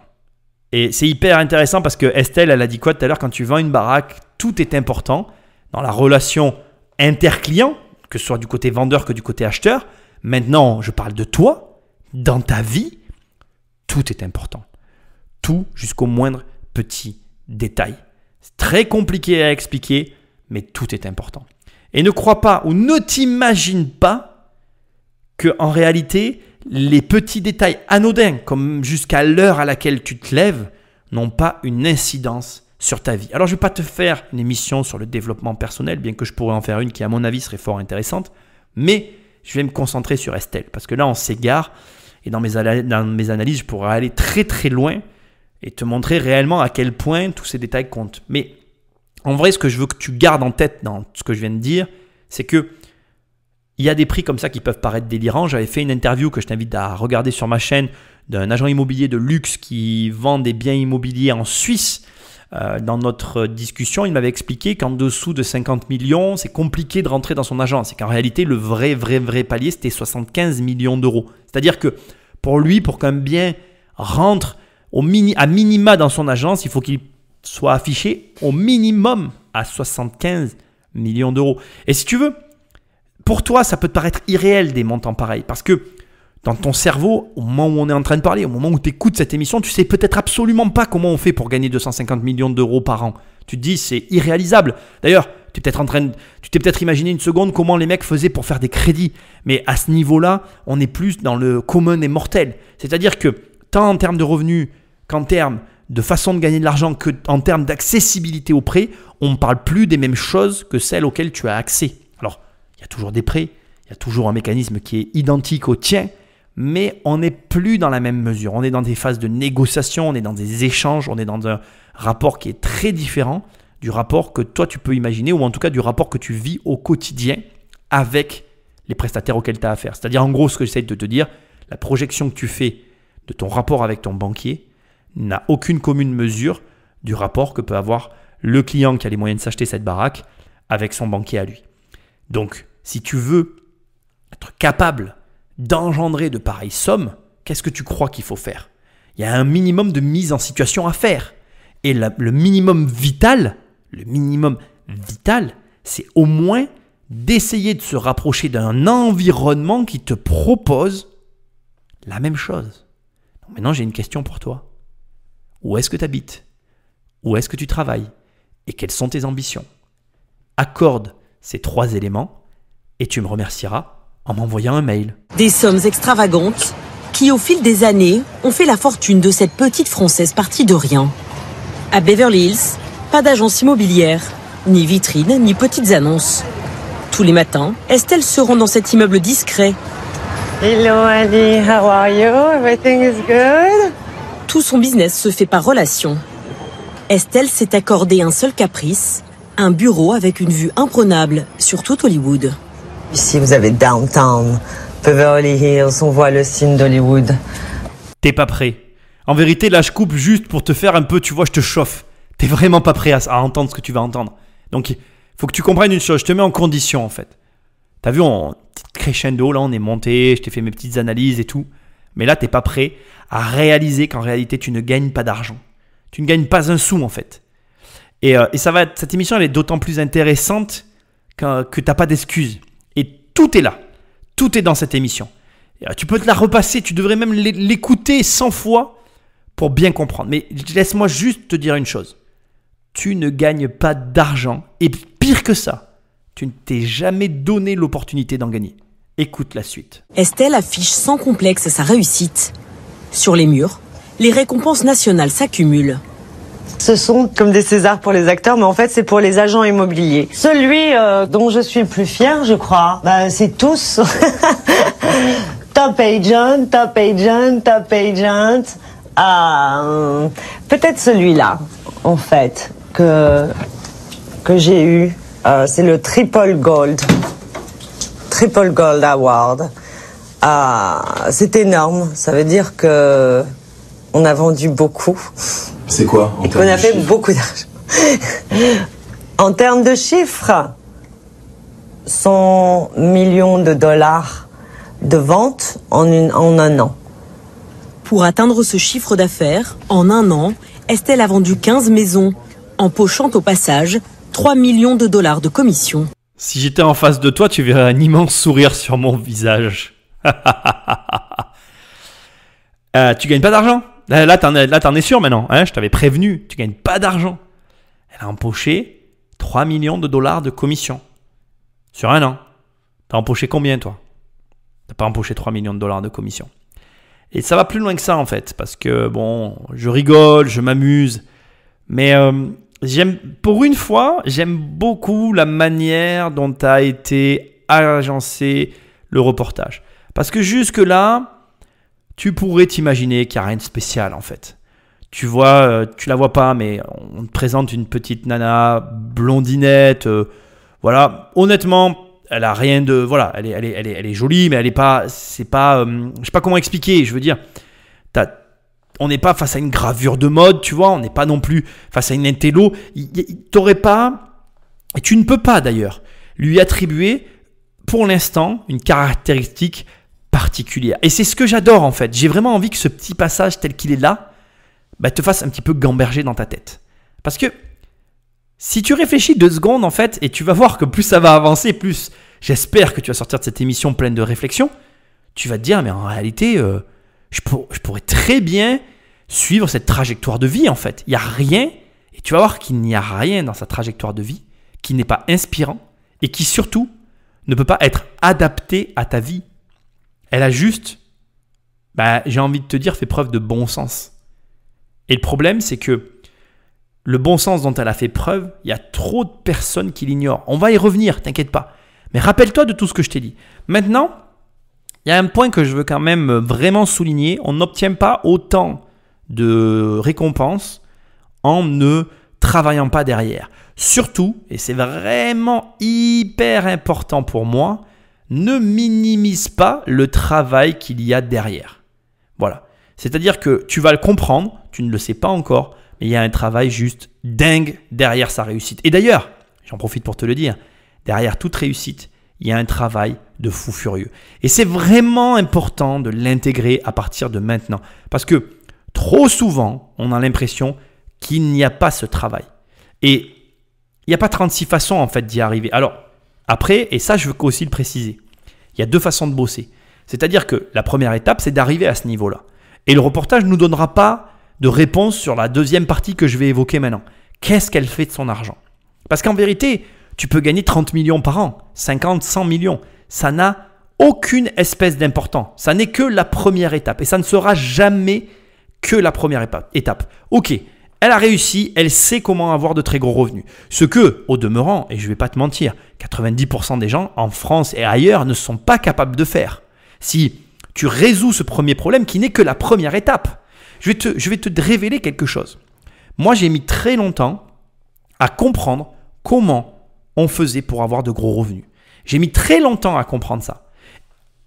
Et c'est hyper intéressant parce que Estelle, elle a dit quoi tout à l'heure quand tu vends une baraque, tout est important dans la relation inter-client, que ce soit du côté vendeur que du côté acheteur, Maintenant, je parle de toi, dans ta vie, tout est important. Tout jusqu'au moindre petit détail. C'est très compliqué à expliquer, mais tout est important. Et ne crois pas ou ne t'imagine pas que en réalité, les petits détails anodins, comme jusqu'à l'heure à laquelle tu te lèves, n'ont pas une incidence sur ta vie. Alors je ne vais pas te faire une émission sur le développement personnel, bien que je pourrais en faire une qui à mon avis serait fort intéressante, mais je vais me concentrer sur Estelle. Parce que là, on s'égare. Et dans mes, dans mes analyses, je pourrais aller très très loin et te montrer réellement à quel point tous ces détails comptent. Mais en vrai, ce que je veux que tu gardes en tête dans ce que je viens de dire, c'est que il y a des prix comme ça qui peuvent paraître délirants. J'avais fait une interview que je t'invite à regarder sur ma chaîne d'un agent immobilier de luxe qui vend des biens immobiliers en Suisse euh, dans notre discussion, il m'avait expliqué qu'en dessous de 50 millions, c'est compliqué de rentrer dans son agence. Et qu'en réalité, le vrai, vrai, vrai palier, c'était 75 millions d'euros. C'est-à-dire que pour lui, pour qu'un bien rentre à minima dans son agence, il faut qu'il soit affiché au minimum à 75 millions d'euros. Et si tu veux, pour toi, ça peut te paraître irréel des montants pareils. Parce que dans ton cerveau, au moment où on est en train de parler, au moment où tu écoutes cette émission, tu sais peut-être absolument pas comment on fait pour gagner 250 millions d'euros par an. Tu te dis, c'est irréalisable. D'ailleurs, tu peut-être t'es peut-être imaginé une seconde comment les mecs faisaient pour faire des crédits. Mais à ce niveau-là, on est plus dans le commun et mortel. C'est-à-dire que tant en termes de revenus qu'en termes de façon de gagner de l'argent que en termes d'accessibilité aux prêts, on ne parle plus des mêmes choses que celles auxquelles tu as accès. Alors, il y a toujours des prêts, il y a toujours un mécanisme qui est identique au tien, mais on n'est plus dans la même mesure. On est dans des phases de négociation, on est dans des échanges, on est dans un rapport qui est très différent du rapport que toi tu peux imaginer, ou en tout cas du rapport que tu vis au quotidien avec les prestataires auxquels tu as affaire. C'est-à-dire en gros ce que j'essaie de te dire, la projection que tu fais de ton rapport avec ton banquier n'a aucune commune mesure du rapport que peut avoir le client qui a les moyens de s'acheter cette baraque avec son banquier à lui. Donc si tu veux être capable d'engendrer de pareilles sommes, qu'est-ce que tu crois qu'il faut faire Il y a un minimum de mise en situation à faire. Et le minimum vital, le minimum vital, c'est au moins d'essayer de se rapprocher d'un environnement qui te propose la même chose. Maintenant, j'ai une question pour toi. Où est-ce que tu habites Où est-ce que tu travailles Et quelles sont tes ambitions Accorde ces trois éléments et tu me remercieras en m'envoyant un mail. Des sommes extravagantes qui, au fil des années, ont fait la fortune de cette petite Française partie de rien. À Beverly Hills, pas d'agence immobilière, ni vitrine, ni petites annonces. Tous les matins, Estelle se rend dans cet immeuble discret. Hello Andy, how are you? Everything is good? Tout son business se fait par relation. Estelle s'est accordé un seul caprice, un bureau avec une vue imprenable sur tout Hollywood. Ici, vous avez Downtown, Beverly Hills, on voit le signe d'Hollywood. T'es pas prêt. En vérité, là, je coupe juste pour te faire un peu, tu vois, je te chauffe. T'es vraiment pas prêt à, entendre ce que tu vas entendre. Donc, faut que tu comprennes une chose, je te mets en condition, en fait. T'as vu, on crescendo, là, on est monté, je t'ai fait mes petites analyses et tout. Mais là, t'es pas prêt à réaliser qu'en réalité, tu ne gagnes pas d'argent. Tu ne gagnes pas un sou, en fait. Et, euh, ça va, cette émission, elle est d'autant plus intéressante que, que t'as pas d'excuses. Tout est là. Tout est dans cette émission. Euh, tu peux te la repasser, tu devrais même l'écouter 100 fois pour bien comprendre. Mais laisse-moi juste te dire une chose. Tu ne gagnes pas d'argent. Et pire que ça, tu ne t'es jamais donné l'opportunité d'en gagner. Écoute la suite. Estelle affiche sans complexe sa réussite. Sur les murs, les récompenses nationales s'accumulent. Ce sont comme des Césars pour les acteurs, mais en fait, c'est pour les agents immobiliers. Celui euh, dont je suis plus fier, je crois, bah, c'est tous. <laughs> top agent, top agent, top agent. Ah, peut-être celui-là, en fait, que, que j'ai eu. Euh, c'est le Triple Gold. Triple Gold Award. Ah, c'est énorme. Ça veut dire que on a vendu beaucoup. C'est quoi On a fait beaucoup d'argent. <laughs> en termes de chiffres, 100 millions de dollars de ventes en, un an. Pour atteindre ce chiffre d'affaires, en un an, Estelle a vendu 15 maisons, empochant au passage 3 millions de dollars de commission. Si j'étais en face de toi, tu verrais un immense sourire sur mon visage. euh, <laughs> tu gagnes pas d'argent Là, là t'en es, sûr maintenant. Hein, je t'avais prévenu, tu gagnes pas d'argent. Elle a empoché 3 millions de dollars de commission sur un an. T'as empoché combien, toi T'as pas empoché 3 millions de dollars de commission. Et ça va plus loin que ça, en fait, parce que, bon, je rigole, je m'amuse, mais euh, j'aime, pour une fois, j'aime beaucoup la manière dont a été agencé le reportage. Parce que jusque-là, tu pourrais t'imaginer qu'il n'y a rien de spécial en fait. Tu vois, euh, tu la vois pas, mais on te présente une petite nana blondinette. Euh, voilà, honnêtement, elle a rien de. Voilà, elle est, elle est, jolie, mais elle n'est pas. C'est pas. Euh, je sais pas comment expliquer. Je veux dire, on n'est pas face à une gravure de mode, tu vois. On n'est pas non plus face à une intello. T'aurais pas. Et tu ne peux pas d'ailleurs lui attribuer pour l'instant une caractéristique et c'est ce que j'adore en fait. J'ai vraiment envie que ce petit passage tel qu'il est là bah, te fasse un petit peu gamberger dans ta tête. Parce que si tu réfléchis deux secondes en fait, et tu vas voir que plus ça va avancer, plus j'espère que tu vas sortir de cette émission pleine de réflexion, tu vas te dire mais en réalité, euh, je, je pourrais très bien suivre cette trajectoire de vie en fait. Il n'y a rien, et tu vas voir qu'il n'y a rien dans sa trajectoire de vie qui n'est pas inspirant et qui surtout ne peut pas être adapté à ta vie elle a juste, bah, j'ai envie de te dire, fait preuve de bon sens. Et le problème, c'est que le bon sens dont elle a fait preuve, il y a trop de personnes qui l'ignorent. On va y revenir, t'inquiète pas. Mais rappelle-toi de tout ce que je t'ai dit. Maintenant, il y a un point que je veux quand même vraiment souligner. On n'obtient pas autant de récompenses en ne travaillant pas derrière. Surtout, et c'est vraiment hyper important pour moi, ne minimise pas le travail qu'il y a derrière. Voilà. C'est-à-dire que tu vas le comprendre, tu ne le sais pas encore, mais il y a un travail juste dingue derrière sa réussite. Et d'ailleurs, j'en profite pour te le dire, derrière toute réussite, il y a un travail de fou furieux. Et c'est vraiment important de l'intégrer à partir de maintenant. Parce que trop souvent, on a l'impression qu'il n'y a pas ce travail. Et il n'y a pas 36 façons en fait d'y arriver. Alors, après, et ça je veux aussi le préciser, il y a deux façons de bosser. C'est-à-dire que la première étape, c'est d'arriver à ce niveau-là. Et le reportage ne nous donnera pas de réponse sur la deuxième partie que je vais évoquer maintenant. Qu'est-ce qu'elle fait de son argent Parce qu'en vérité, tu peux gagner 30 millions par an, 50, 100 millions. Ça n'a aucune espèce d'importance. Ça n'est que la première étape. Et ça ne sera jamais que la première étape. Ok, elle a réussi, elle sait comment avoir de très gros revenus. Ce que, au demeurant, et je ne vais pas te mentir, 90% des gens en France et ailleurs ne sont pas capables de faire. Si tu résous ce premier problème qui n'est que la première étape, je vais te, je vais te révéler quelque chose. Moi, j'ai mis très longtemps à comprendre comment on faisait pour avoir de gros revenus. J'ai mis très longtemps à comprendre ça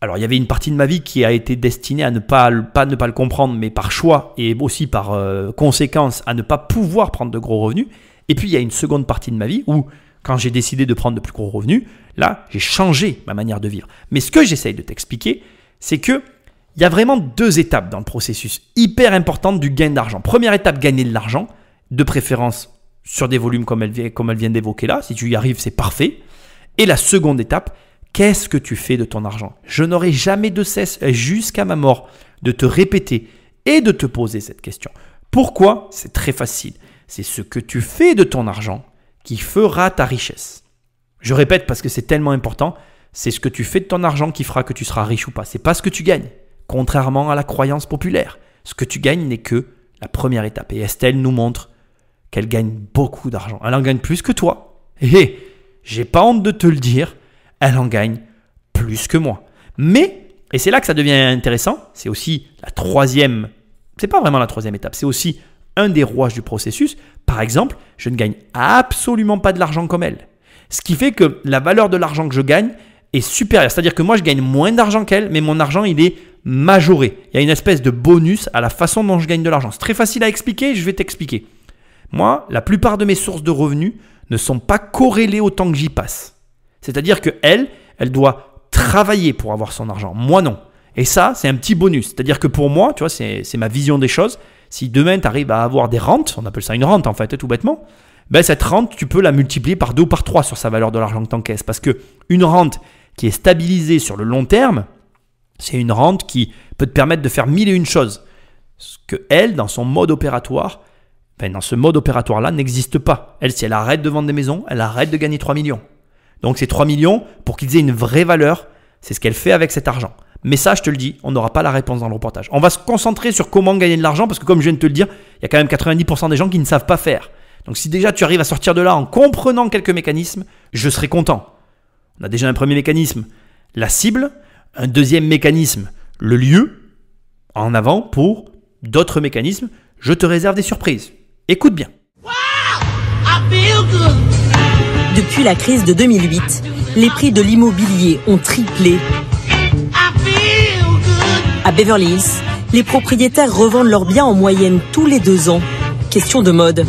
alors il y avait une partie de ma vie qui a été destinée à ne pas, ne pas le comprendre, mais par choix et aussi par euh, conséquence à ne pas pouvoir prendre de gros revenus. Et puis il y a une seconde partie de ma vie où, quand j'ai décidé de prendre de plus gros revenus, là j'ai changé ma manière de vivre. Mais ce que j'essaye de t'expliquer, c'est que il y a vraiment deux étapes dans le processus hyper important du gain d'argent. Première étape, gagner de l'argent, de préférence sur des volumes comme elle, comme elle vient d'évoquer là. Si tu y arrives, c'est parfait. Et la seconde étape, Qu'est-ce que tu fais de ton argent Je n'aurai jamais de cesse, euh, jusqu'à ma mort, de te répéter et de te poser cette question. Pourquoi C'est très facile. C'est ce que tu fais de ton argent qui fera ta richesse. Je répète parce que c'est tellement important. C'est ce que tu fais de ton argent qui fera que tu seras riche ou pas. C'est pas ce que tu gagnes. Contrairement à la croyance populaire, ce que tu gagnes n'est que la première étape. Et Estelle nous montre qu'elle gagne beaucoup d'argent. Elle en gagne plus que toi. Et eh, eh, j'ai pas honte de te le dire elle en gagne plus que moi. Mais, et c'est là que ça devient intéressant, c'est aussi la troisième, c'est pas vraiment la troisième étape, c'est aussi un des rouages du processus. Par exemple, je ne gagne absolument pas de l'argent comme elle. Ce qui fait que la valeur de l'argent que je gagne est supérieure. C'est-à-dire que moi, je gagne moins d'argent qu'elle, mais mon argent, il est majoré. Il y a une espèce de bonus à la façon dont je gagne de l'argent. C'est très facile à expliquer, je vais t'expliquer. Moi, la plupart de mes sources de revenus ne sont pas corrélées au temps que j'y passe. C'est-à-dire qu'elle, elle, doit travailler pour avoir son argent. Moi, non. Et ça, c'est un petit bonus. C'est-à-dire que pour moi, tu vois, c'est ma vision des choses. Si demain, tu arrives à avoir des rentes, on appelle ça une rente en fait, tout bêtement, ben, cette rente, tu peux la multiplier par deux ou par trois sur sa valeur de l'argent que tu encaisses. Parce que une rente qui est stabilisée sur le long terme, c'est une rente qui peut te permettre de faire mille et une choses. Ce que elle, dans son mode opératoire, ben, dans ce mode opératoire-là, n'existe pas. Elle, si elle arrête de vendre des maisons, elle arrête de gagner 3 millions. Donc ces 3 millions, pour qu'ils aient une vraie valeur, c'est ce qu'elle fait avec cet argent. Mais ça, je te le dis, on n'aura pas la réponse dans le reportage. On va se concentrer sur comment gagner de l'argent, parce que comme je viens de te le dire, il y a quand même 90% des gens qui ne savent pas faire. Donc si déjà tu arrives à sortir de là en comprenant quelques mécanismes, je serai content. On a déjà un premier mécanisme, la cible. Un deuxième mécanisme, le lieu. En avant pour d'autres mécanismes, je te réserve des surprises. Écoute bien. Wow, depuis la crise de 2008, les prix de l'immobilier ont triplé. À Beverly Hills, les propriétaires revendent leurs biens en moyenne tous les deux ans. Question de mode.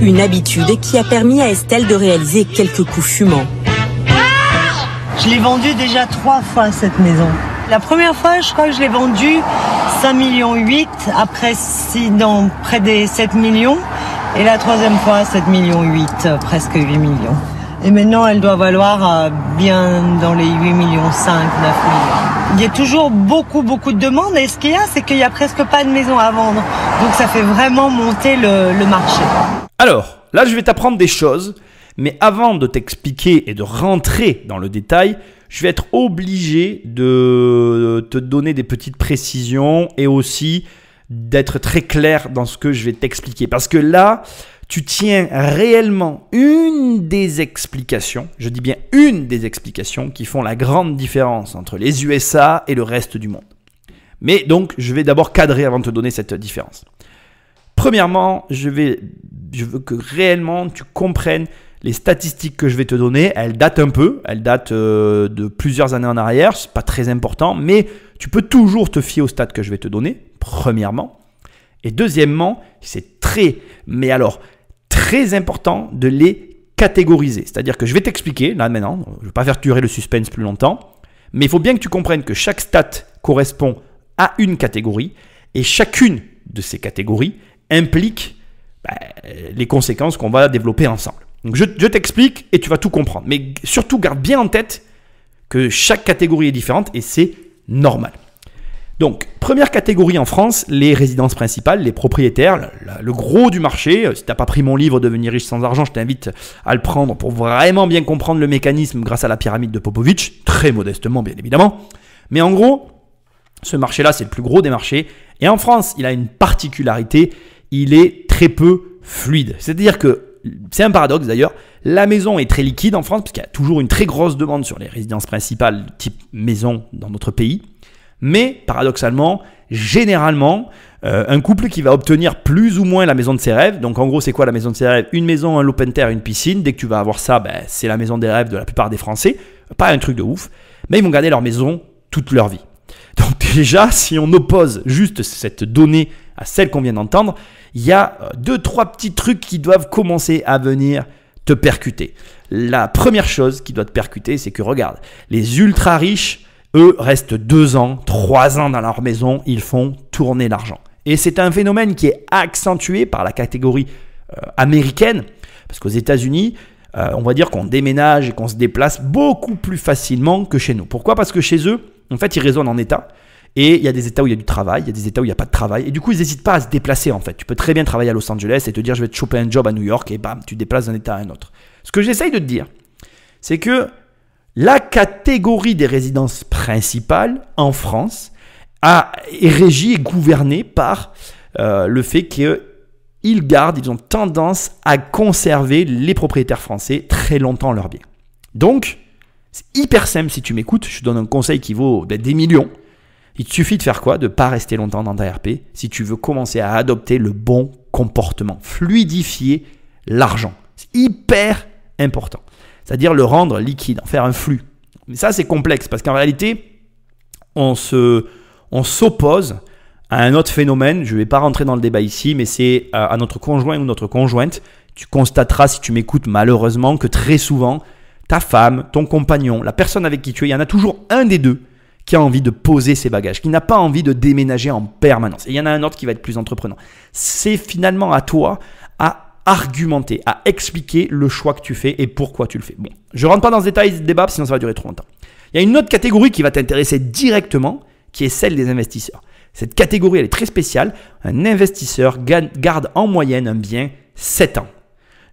Une habitude qui a permis à Estelle de réaliser quelques coups fumants. Je l'ai vendue déjà trois fois cette maison. La première fois, je crois que je l'ai vendue 5 millions 8 après dans près des 7 millions et la troisième fois, 7 millions 8, euh, presque 8 millions. Et maintenant, elle doit valoir euh, bien dans les 8 millions 5, 9 millions. Il y a toujours beaucoup, beaucoup de demandes. Et ce qu'il y a, c'est qu'il n'y a presque pas de maison à vendre. Donc ça fait vraiment monter le, le marché. Alors, là, je vais t'apprendre des choses. Mais avant de t'expliquer et de rentrer dans le détail, je vais être obligé de te donner des petites précisions et aussi d'être très clair dans ce que je vais t'expliquer. Parce que là, tu tiens réellement une des explications, je dis bien une des explications qui font la grande différence entre les USA et le reste du monde. Mais donc, je vais d'abord cadrer avant de te donner cette différence. Premièrement, je, je veux que réellement tu comprennes les statistiques que je vais te donner, elles datent un peu, elles datent euh, de plusieurs années en arrière, c'est pas très important, mais tu peux toujours te fier aux stats que je vais te donner, premièrement. Et deuxièmement, c'est très, mais alors, très important de les catégoriser. C'est-à-dire que je vais t'expliquer, là maintenant, je ne vais pas faire durer le suspense plus longtemps, mais il faut bien que tu comprennes que chaque stat correspond à une catégorie, et chacune de ces catégories implique bah, les conséquences qu'on va développer ensemble. Donc je, t'explique et tu vas tout comprendre. Mais surtout, garde bien en tête que chaque catégorie est différente et c'est normal. Donc, première catégorie en France, les résidences principales, les propriétaires, le, gros du marché. Euh, si tu n'as pas pris mon livre Devenir riche sans argent, je t'invite à le prendre pour vraiment bien comprendre le mécanisme grâce à la pyramide de Popovic, très modestement bien évidemment. Mais en gros, ce marché-là, c'est le plus gros des marchés. Et en France, il a une particularité, il est très peu fluide. C'est-à-dire que c'est un paradoxe d'ailleurs, la maison est très liquide en France, puisqu'il y a toujours une très grosse demande sur les résidences principales type maison dans notre pays. Mais paradoxalement, généralement, euh, un couple qui va obtenir plus ou moins la maison de ses rêves, donc en gros c'est quoi la maison de ses rêves Une maison, un open terre, une piscine, dès que tu vas avoir ça, ben, c'est la maison des rêves de la plupart des Français, pas un truc de ouf, mais ils vont garder leur maison toute leur vie. Donc <laughs> déjà, si on oppose juste cette donnée à celle qu'on vient d'entendre, il y a euh, deux, trois petits trucs qui doivent commencer à venir te percuter. La première chose qui doit te percuter, c'est que regarde, les ultra riches, eux, restent deux ans, trois ans dans leur maison, ils font tourner l'argent. Et c'est un phénomène qui est accentué par la catégorie euh, américaine, parce qu'aux États-Unis, euh, on va dire qu'on déménage et qu'on se déplace beaucoup plus facilement que chez nous. Pourquoi Parce que chez eux, en fait, ils résonnent en état. Et il y a des États où il y a du travail, il y a des États où il n'y a pas de travail. Et du coup, ils n'hésitent pas à se déplacer en fait. Tu peux très bien travailler à Los Angeles et te dire je vais te choper un job à New York et bam, tu déplaces d'un État à un autre. Ce que j'essaye de te dire, c'est que la catégorie des résidences principales en France a, est régie et gouvernée par euh, le fait que ils gardent, ils ont tendance à conserver les propriétaires français très longtemps leurs biens. Donc, c'est hyper simple si tu m'écoutes. Je te donne un conseil qui vaut ben, des millions. Il te suffit de faire quoi De ne pas rester longtemps dans ta RP si tu veux commencer à adopter le bon comportement. Fluidifier l'argent. C'est hyper important. C'est-à-dire le rendre liquide, en faire un flux. Mais ça, c'est complexe parce qu'en réalité, on se, on s'oppose à un autre phénomène. Je ne vais pas rentrer dans le débat ici, mais c'est euh, à notre conjoint ou notre conjointe. Tu constateras, si tu m'écoutes malheureusement, que très souvent, ta femme, ton compagnon, la personne avec qui tu es, il y en a toujours un des deux qui a envie de poser ses bagages, qui n'a pas envie de déménager en permanence. Et il y en a un autre qui va être plus entreprenant. C'est finalement à toi à argumenter, à expliquer le choix que tu fais et pourquoi tu le fais. Bon, je rentre pas dans ce détail de débat, sinon ça va durer trop longtemps. Il y a une autre catégorie qui va t'intéresser directement, qui est celle des investisseurs. Cette catégorie, elle est très spéciale. Un investisseur garde en moyenne un bien 7 ans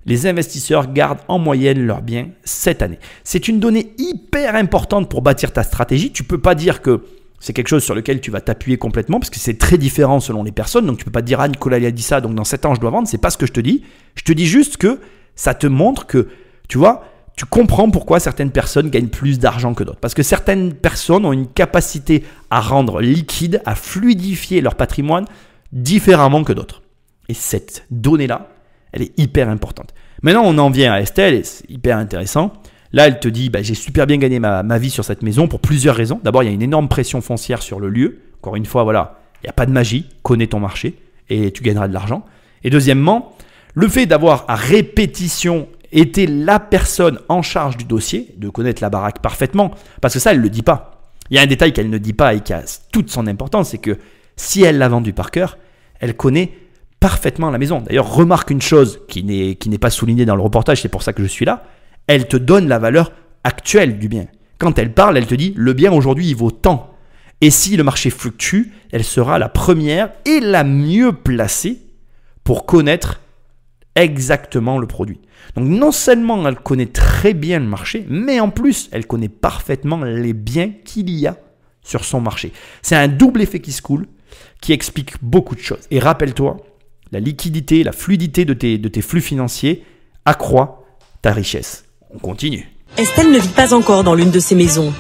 les investisseurs gardent en moyenne leurs biens cette année. C'est une donnée hyper importante pour bâtir ta stratégie. Tu ne peux pas dire que c'est quelque chose sur lequel tu vas t'appuyer complètement parce que c'est très différent selon les personnes. Donc tu peux pas dire ah Nicolas il a dit ça donc dans 7 ans je dois vendre. C'est pas ce que je te dis. Je te dis juste que ça te montre que tu vois tu comprends pourquoi certaines personnes gagnent plus d'argent que d'autres. Parce que certaines personnes ont une capacité à rendre liquide, à fluidifier leur patrimoine différemment que d'autres. Et cette donnée-là, elle est hyper importante. Maintenant, on en vient à Estelle, c'est hyper intéressant. Là, elle te dit, bah, j'ai super bien gagné ma, vie sur cette maison pour plusieurs raisons. D'abord, il y a une énorme pression foncière sur le lieu. Encore une fois, voilà, il n'y a pas de magie, connais ton marché et tu gagneras de l'argent. Et deuxièmement, le fait d'avoir à répétition été la personne en charge du dossier, de connaître la baraque parfaitement, parce que ça, elle ne le dit pas. Il y a un détail qu'elle ne dit pas et qui a toute son importance, c'est que si elle l'a vendu par cœur, elle connaît parfaitement à la maison. D'ailleurs, remarque une chose qui n'est, qui n'est pas soulignée dans le reportage, c'est pour ça que je suis là, elle te donne la valeur actuelle du bien. Quand elle parle, elle te dit le bien aujourd'hui il vaut tant. Et si le marché fluctue, elle sera la première et la mieux placée pour connaître exactement le produit. Donc non seulement elle connaît très bien le marché, mais en plus elle connaît parfaitement les biens qu'il y a sur son marché. C'est un double effet qui se coule, qui explique beaucoup de choses. Et rappelle-toi, la liquidité, la fluidité de tes, de tes flux financiers accroît ta richesse. On continue. Estelle ne vit pas encore dans l'une de ses maisons.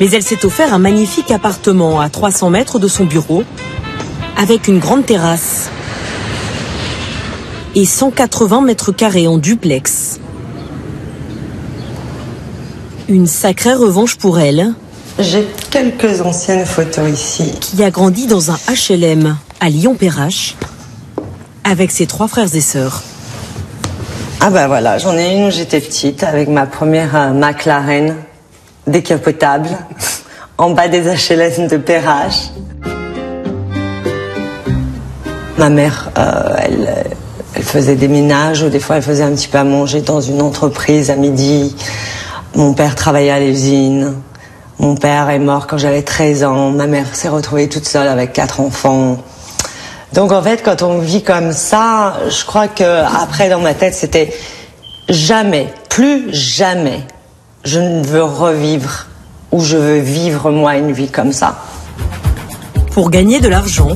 Mais elle s'est offert un magnifique appartement à 300 mètres de son bureau, avec une grande terrasse et 180 mètres carrés en duplex. Une sacrée revanche pour elle. J'ai quelques anciennes photos ici. Qui a grandi dans un HLM à Lyon-Perrache avec ses trois frères et sœurs. Ah ben voilà, j'en ai une où j'étais petite, avec ma première euh, McLaren décapotable, <laughs> en bas des HLS de Perrache. Ma mère, euh, elle, euh, elle, faisait des ménages, ou des fois elle faisait un petit peu à manger dans une entreprise à midi. Mon père travaillait à l'usine. Mon père est mort quand j'avais 13 ans. Ma mère s'est retrouvée toute seule avec quatre enfants. Donc en fait, quand on vit comme ça, je crois que après dans ma tête, c'était jamais, plus jamais, je ne veux revivre ou je veux vivre moi une vie comme ça. Pour gagner de l'argent,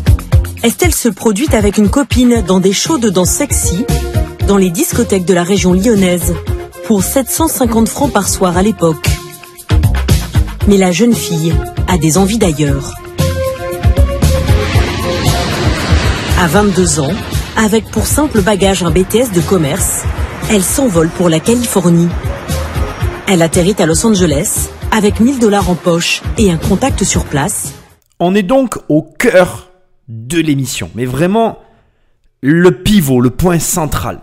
Estelle se produit avec une copine dans des shows de danse sexy dans les discothèques de la région lyonnaise pour 750 francs par soir à l'époque. Mais la jeune fille a des envies d'ailleurs. À 22 ans, avec pour simple bagage un BTS de commerce, elle s'envole pour la Californie. Elle atterrit à Los Angeles avec 1000 dollars en poche et un contact sur place. On est donc au cœur de l'émission, mais vraiment le pivot, le point central.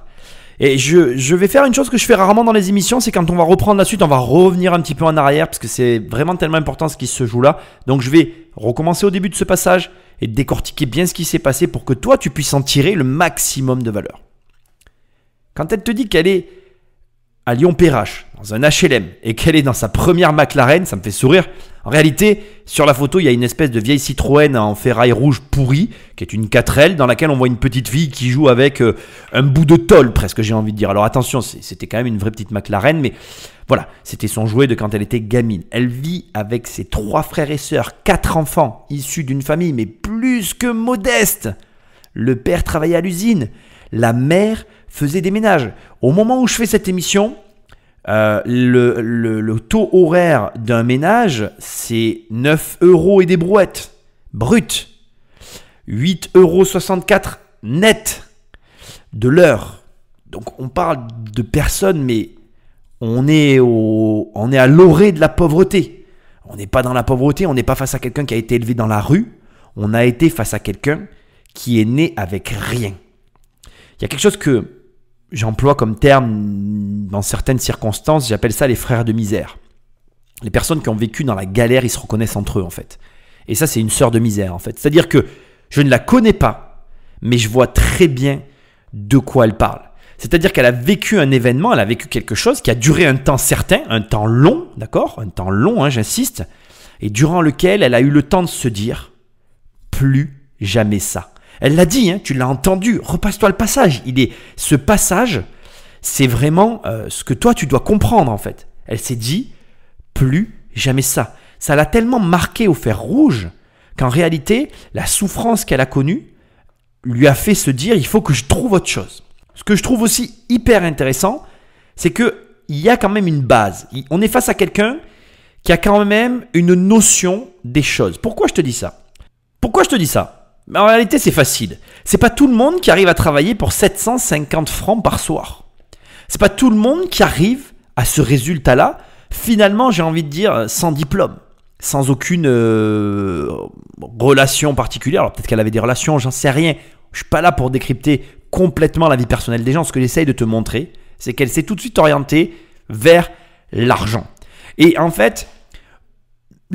Et je, je, vais faire une chose que je fais rarement dans les émissions, c'est quand on va reprendre la suite, on va revenir un petit peu en arrière, parce que c'est vraiment tellement important ce qui se joue là. Donc je vais recommencer au début de ce passage, et de décortiquer bien ce qui s'est passé pour que toi, tu puisses en tirer le maximum de valeur. Quand elle te dit qu'elle est à Lyon-Perrache, dans un HLM, et qu'elle est dans sa première McLaren, ça me fait sourire. En réalité, sur la photo, il y a une espèce de vieille Citroën en ferraille rouge pourrie, qui est une 4L, dans laquelle on voit une petite fille qui joue avec euh, un bout de tôle, presque, j'ai envie de dire. Alors attention, c'était quand même une vraie petite McLaren, mais voilà, c'était son jouet de quand elle était gamine. Elle vit avec ses trois frères et sœurs, quatre enfants, issus d'une famille, mais plus que modeste. Le père travaillait à l'usine la mère faisait des ménages. Au moment où je fais cette émission, euh, le, taux horaire d'un ménage, c'est 9 euros et des brouettes, brut. 8,64 euros net de l'heure. Donc on parle de personnes, mais on est, au, on est à l'orée de la pauvreté. On n'est pas dans la pauvreté, on n'est pas face à quelqu'un qui a été élevé dans la rue. On a été face à quelqu'un qui est né avec rien. Il y a quelque chose que j'emploie comme terme dans certaines circonstances, j'appelle ça les frères de misère. Les personnes qui ont vécu dans la galère, ils se reconnaissent entre eux en fait. Et ça, c'est une sœur de misère en fait. C'est-à-dire que je ne la connais pas, mais je vois très bien de quoi elle parle. C'est-à-dire qu'elle a vécu un événement, elle a vécu quelque chose qui a duré un temps certain, un temps long, d'accord Un temps long, hein, j'insiste, et durant lequel elle a eu le temps de se dire, plus jamais ça. Elle l'a dit, hein, tu l'as entendu, repasse-toi le passage. Il est ce passage, c'est vraiment euh, ce que toi tu dois comprendre en fait. Elle s'est dit plus jamais ça. Ça l'a tellement marqué au fer rouge qu'en réalité, la souffrance qu'elle a connue lui a fait se dire il faut que je trouve autre chose. Ce que je trouve aussi hyper intéressant, c'est que il y a quand même une base. On est face à quelqu'un qui a quand même une notion des choses. Pourquoi je te dis ça Pourquoi je te dis ça mais en réalité, c'est facile. C'est pas tout le monde qui arrive à travailler pour 750 francs par soir. C'est pas tout le monde qui arrive à ce résultat-là. Finalement, j'ai envie de dire euh, sans diplôme, sans aucune euh, relation particulière. Alors peut-être qu'elle avait des relations, j'en sais rien. Je suis pas là pour décrypter complètement la vie personnelle des gens. Ce que j'essaye de te montrer, c'est qu'elle s'est tout de suite orientée vers l'argent. Et en fait,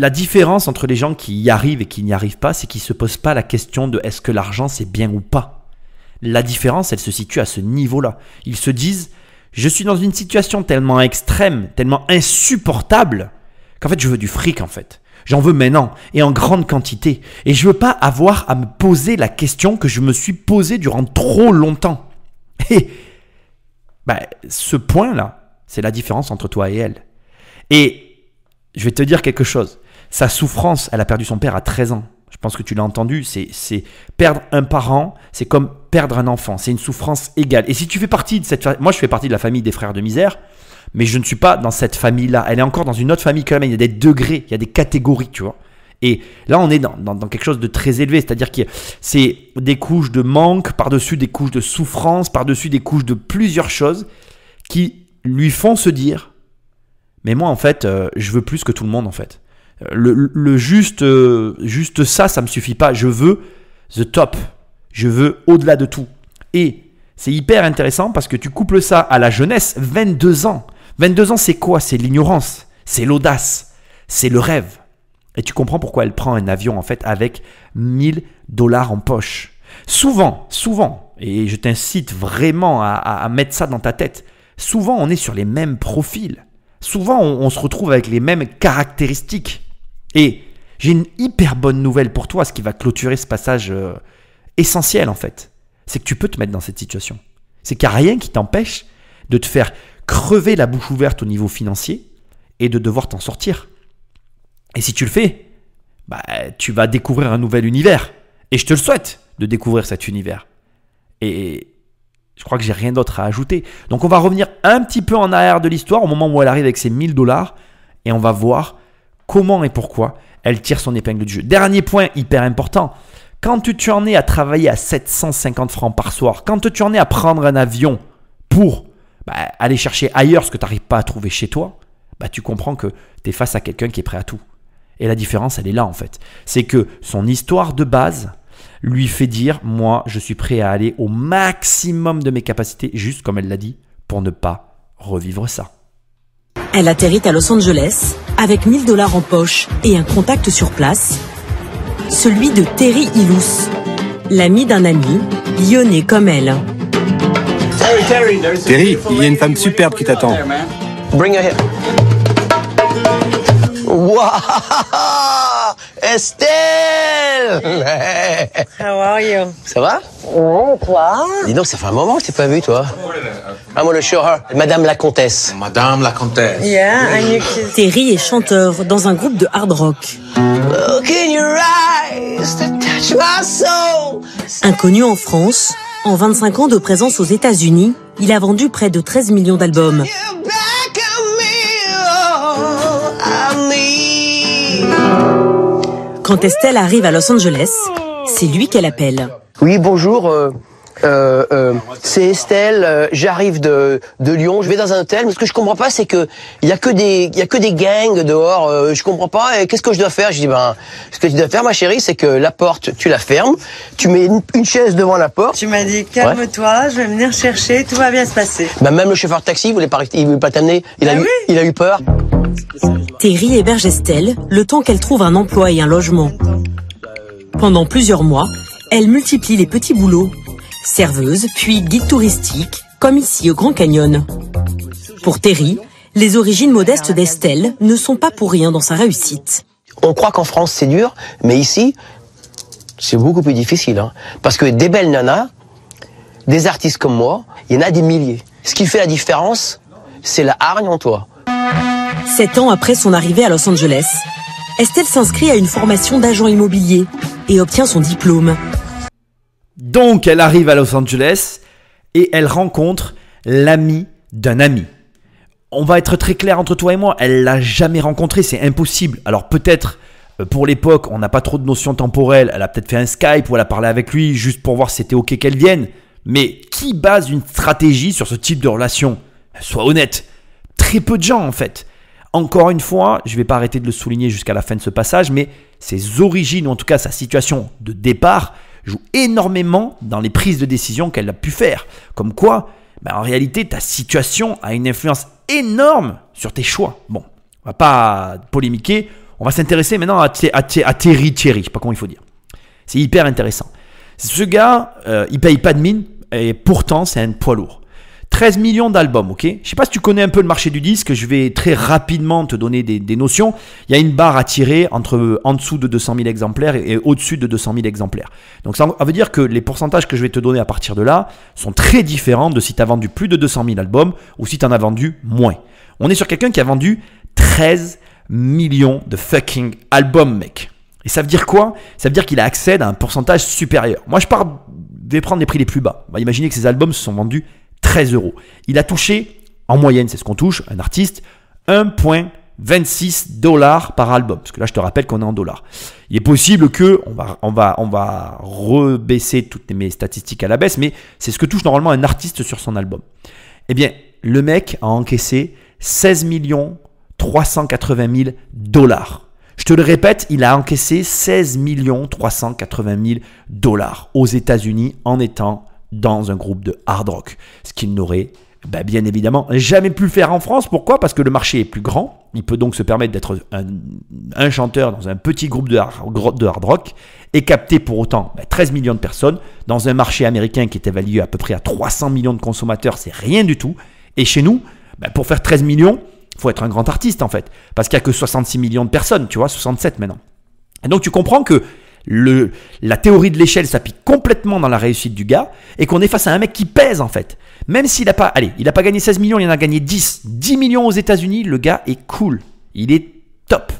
la différence entre les gens qui y arrivent et qui n'y arrivent pas, c'est qu'ils ne se posent pas la question de est-ce que l'argent c'est bien ou pas. La différence, elle se situe à ce niveau-là. Ils se disent, je suis dans une situation tellement extrême, tellement insupportable, qu'en fait je veux du fric en fait. J'en veux maintenant et en grande quantité. Et je veux pas avoir à me poser la question que je me suis posée durant trop longtemps. Et bah, ce point-là, c'est la différence entre toi et elle. Et je vais te dire quelque chose. Sa souffrance, elle a perdu son père à 13 ans. Je pense que tu l'as entendu, c'est perdre un parent, c'est comme perdre un enfant, c'est une souffrance égale. Et si tu fais partie de cette moi je fais partie de la famille des frères de misère, mais je ne suis pas dans cette famille-là, elle est encore dans une autre famille quand même, il y a des degrés, il y a des catégories, tu vois. Et là, on est dans, quelque chose de très élevé, c'est-à-dire que c'est des couches de manque, par-dessus des couches de souffrance, par-dessus des couches de plusieurs choses qui lui font se dire, mais moi en fait, euh, je veux plus que tout le monde en fait le, juste, euh, juste ça, ça me suffit pas. Je veux the top. Je veux au-delà de tout. Et c'est hyper intéressant parce que tu couples ça à la jeunesse, 22 ans. 22 ans, c'est quoi C'est l'ignorance, c'est l'audace, c'est le rêve. Et tu comprends pourquoi elle prend un avion en fait avec 1000 dollars en poche. Souvent, souvent, et je t'incite vraiment à, mettre ça dans ta tête, souvent on est sur les mêmes profils. Souvent on se retrouve avec les mêmes caractéristiques. Et j'ai une hyper bonne nouvelle pour toi, ce qui va clôturer ce passage euh, essentiel en fait. C'est que tu peux te mettre dans cette situation. C'est qu'il n'y a rien qui t'empêche de te faire crever la bouche ouverte au niveau financier et de devoir t'en sortir. Et si tu le fais, bah, tu vas découvrir un nouvel univers. Et je te le souhaite de découvrir cet univers. Et je crois que j'ai rien d'autre à ajouter. Donc on va revenir un petit peu en arrière de l'histoire au moment où elle arrive avec ses 1000 dollars et on va voir comment et pourquoi elle tire son épingle du jeu. Dernier point hyper important. Quand tu en es à travailler à 750 francs par soir, quand tu en es à prendre un avion pour bah, aller chercher ailleurs ce que tu n'arrives pas à trouver chez toi, bah, tu comprends que tu es face à quelqu'un qui est prêt à tout. Et la différence, elle est là en fait. C'est que son histoire de base lui fait dire, moi, je suis prêt à aller au maximum de mes capacités, juste comme elle l'a dit, pour ne pas revivre ça. Elle atterrit à Los Angeles avec 1000 dollars en poche et un contact sur place, celui de Terry Illus, l'ami d'un ami, lyonnais comme elle. Terry, il y a une femme superbe qui t'attend. <laughs> Ça va Ouais, quoi? Dis donc, ça fait un moment que je t'ai pas vu, toi. Ah, moi show hein. Madame la Comtesse. Madame la Comtesse. Yeah, est chanteur dans un groupe de hard rock. Inconnu en France, en 25 ans de présence aux États-Unis, il a vendu près de 13 millions d'albums. Quand Estelle arrive à Los Angeles, c'est lui qu'elle appelle. Oui, bonjour. Euh, euh, euh, c'est Estelle, euh, j'arrive de, de Lyon, je vais dans un hôtel, mais ce que je comprends pas, c'est que il y a que des y a que des gangs dehors, je comprends pas, et qu'est-ce que je dois faire Je dis ben ce que tu dois faire ma chérie, c'est que la porte, tu la fermes, tu mets une, chaise devant la porte. Tu m'as dit calme-toi, je vais venir chercher, tout va bien se passer. Ben, même le chauffeur de taxi, il voulait pas voulait pas t'amener, il a ah eu il a eu peur. Thierry héberge Estelle le temps qu'elle trouve un emploi et un logement. Pendant plusieurs mois, elle multiplie les petits boulots serveuse, puis guide touristique, comme ici au Grand Canyon. Pour Terry, les origines modestes d'Estelle ne sont pas pour rien dans sa réussite. On croit qu'en France c'est dur, mais ici, c'est beaucoup plus difficile. Hein. parce que des belles nanas, des artistes comme moi, il y en a des milliers. Ce qui fait la différence, c'est la hargne en toi. Sept ans après son arrivée à Los Angeles, Estelle s'inscrit à une formation d'agent immobilier et obtient son diplôme. Donc elle arrive à Los Angeles et elle rencontre l'ami d'un ami. On va être très clair entre toi et moi, elle l'a jamais rencontré, c'est impossible. Alors peut-être euh, pour l'époque, on n'a pas trop de notions temporelles, elle a peut-être fait un Skype ou elle a parlé avec lui juste pour voir si c'était ok qu'elle vienne. Mais qui base une stratégie sur ce type de relation Sois honnête, très peu de gens en fait. Encore une fois, je ne vais pas arrêter de le souligner jusqu'à la fin de ce passage, mais ses origines, ou en tout cas sa situation de départ, joue énormément dans les prises de décision qu'elle a pu faire. Comme quoi, ben, en réalité, ta situation a une influence énorme sur tes choix. Bon, on va pas polémiquer, on va s'intéresser maintenant à, à, Thierry Thierry, je sais pas comment il faut dire. C'est hyper intéressant. Ce gars, euh, il paye pas de mine, et pourtant c'est un poids lourd. 13 millions d'albums, ok Je sais pas si tu connais un peu le marché du disque, je vais très rapidement te donner des, notions. Il y a une barre à tirer entre euh, en dessous de 200 000 exemplaires et, au-dessus de 200 000 exemplaires. Donc ça veut dire que les pourcentages que je vais te donner à partir de là sont très différents de si tu as vendu plus de 200 000 albums ou si tu en as vendu moins. On est sur quelqu'un qui a vendu 13 millions de fucking albums, mec. Et ça veut dire quoi Ça veut dire qu'il a accès à un pourcentage supérieur. Moi, je pars, vais prendre les prix les plus bas. On imaginer que ces albums se sont vendus 13 euros. Il a touché, en moyenne, c'est ce qu'on touche, un artiste, 1,26 dollars par album. Parce que là, je te rappelle qu'on est en dollars. Il est possible que, on va, on va, on rebaisser toutes mes statistiques à la baisse, mais c'est ce que touche normalement un artiste sur son album. Eh bien, le mec a encaissé 16 millions 380 000 dollars. Je te le répète, il a encaissé 16 millions 380 000 dollars aux États-Unis en étant dans un groupe de hard rock, ce qu'il n'aurait bah, bien évidemment jamais pu faire en France. Pourquoi Parce que le marché est plus grand. Il peut donc se permettre d'être un, chanteur dans un petit groupe de hard, de hard rock et capter pour autant 13 bah, millions de personnes dans un marché américain qui est évalué à peu près à 300 millions de consommateurs. C'est rien du tout. Et chez nous, bah, pour faire 13 millions, il faut être un grand artiste en fait. Parce qu'il n'y a que 66 millions de personnes, tu vois, 67 maintenant. Et donc tu comprends que le, la théorie de l'échelle s'applique complètement dans la réussite du gars et qu'on est face à un mec qui pèse en fait. Même s'il n'a pas, allez, il n'a pas gagné 16 millions, il en a gagné 10. 10 millions aux États-Unis, le gars est cool. Il est top.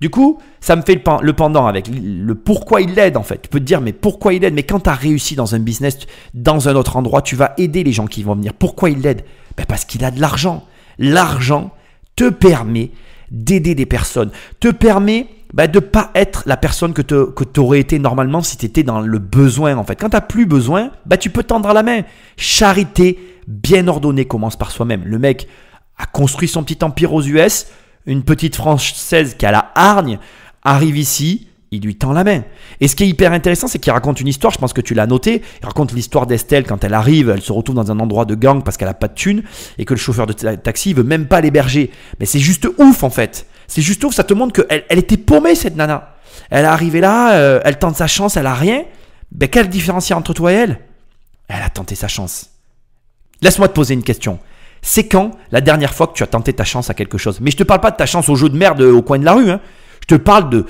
Du coup, ça me fait le, pendant avec le pourquoi il l'aide en fait. Tu peux te dire, mais pourquoi il l'aide Mais quand tu as réussi dans un business, dans un autre endroit, tu vas aider les gens qui vont venir. Pourquoi il l'aide ben, Parce qu'il a de l'argent. L'argent te permet d'aider des personnes, te permet bah, de pas être la personne que tu aurais été normalement si tu étais dans le besoin en fait. Quand t'as plus besoin, bah, tu peux tendre la main. Charité bien ordonnée commence par soi-même. Le mec a construit son petit empire aux US, une petite Française qui a la hargne arrive ici, il lui tend la main. Et ce qui est hyper intéressant, c'est qu'il raconte une histoire, je pense que tu l'as noté, il raconte l'histoire d'Estelle quand elle arrive, elle se retrouve dans un endroit de gang parce qu'elle a pas de thune et que le chauffeur de taxi veut même pas l'héberger. Mais c'est juste ouf en fait. C'est juste ouf, ça te montre qu'elle elle était paumée, cette nana. Elle est arrivée là, euh, elle tente sa chance, elle a rien. Mais ben, quelle différence entre toi et elle Elle a tenté sa chance. Laisse-moi te poser une question. C'est quand la dernière fois que tu as tenté ta chance à quelque chose Mais je te parle pas de ta chance au jeu de merde euh, au coin de la rue. Hein. Je te parle de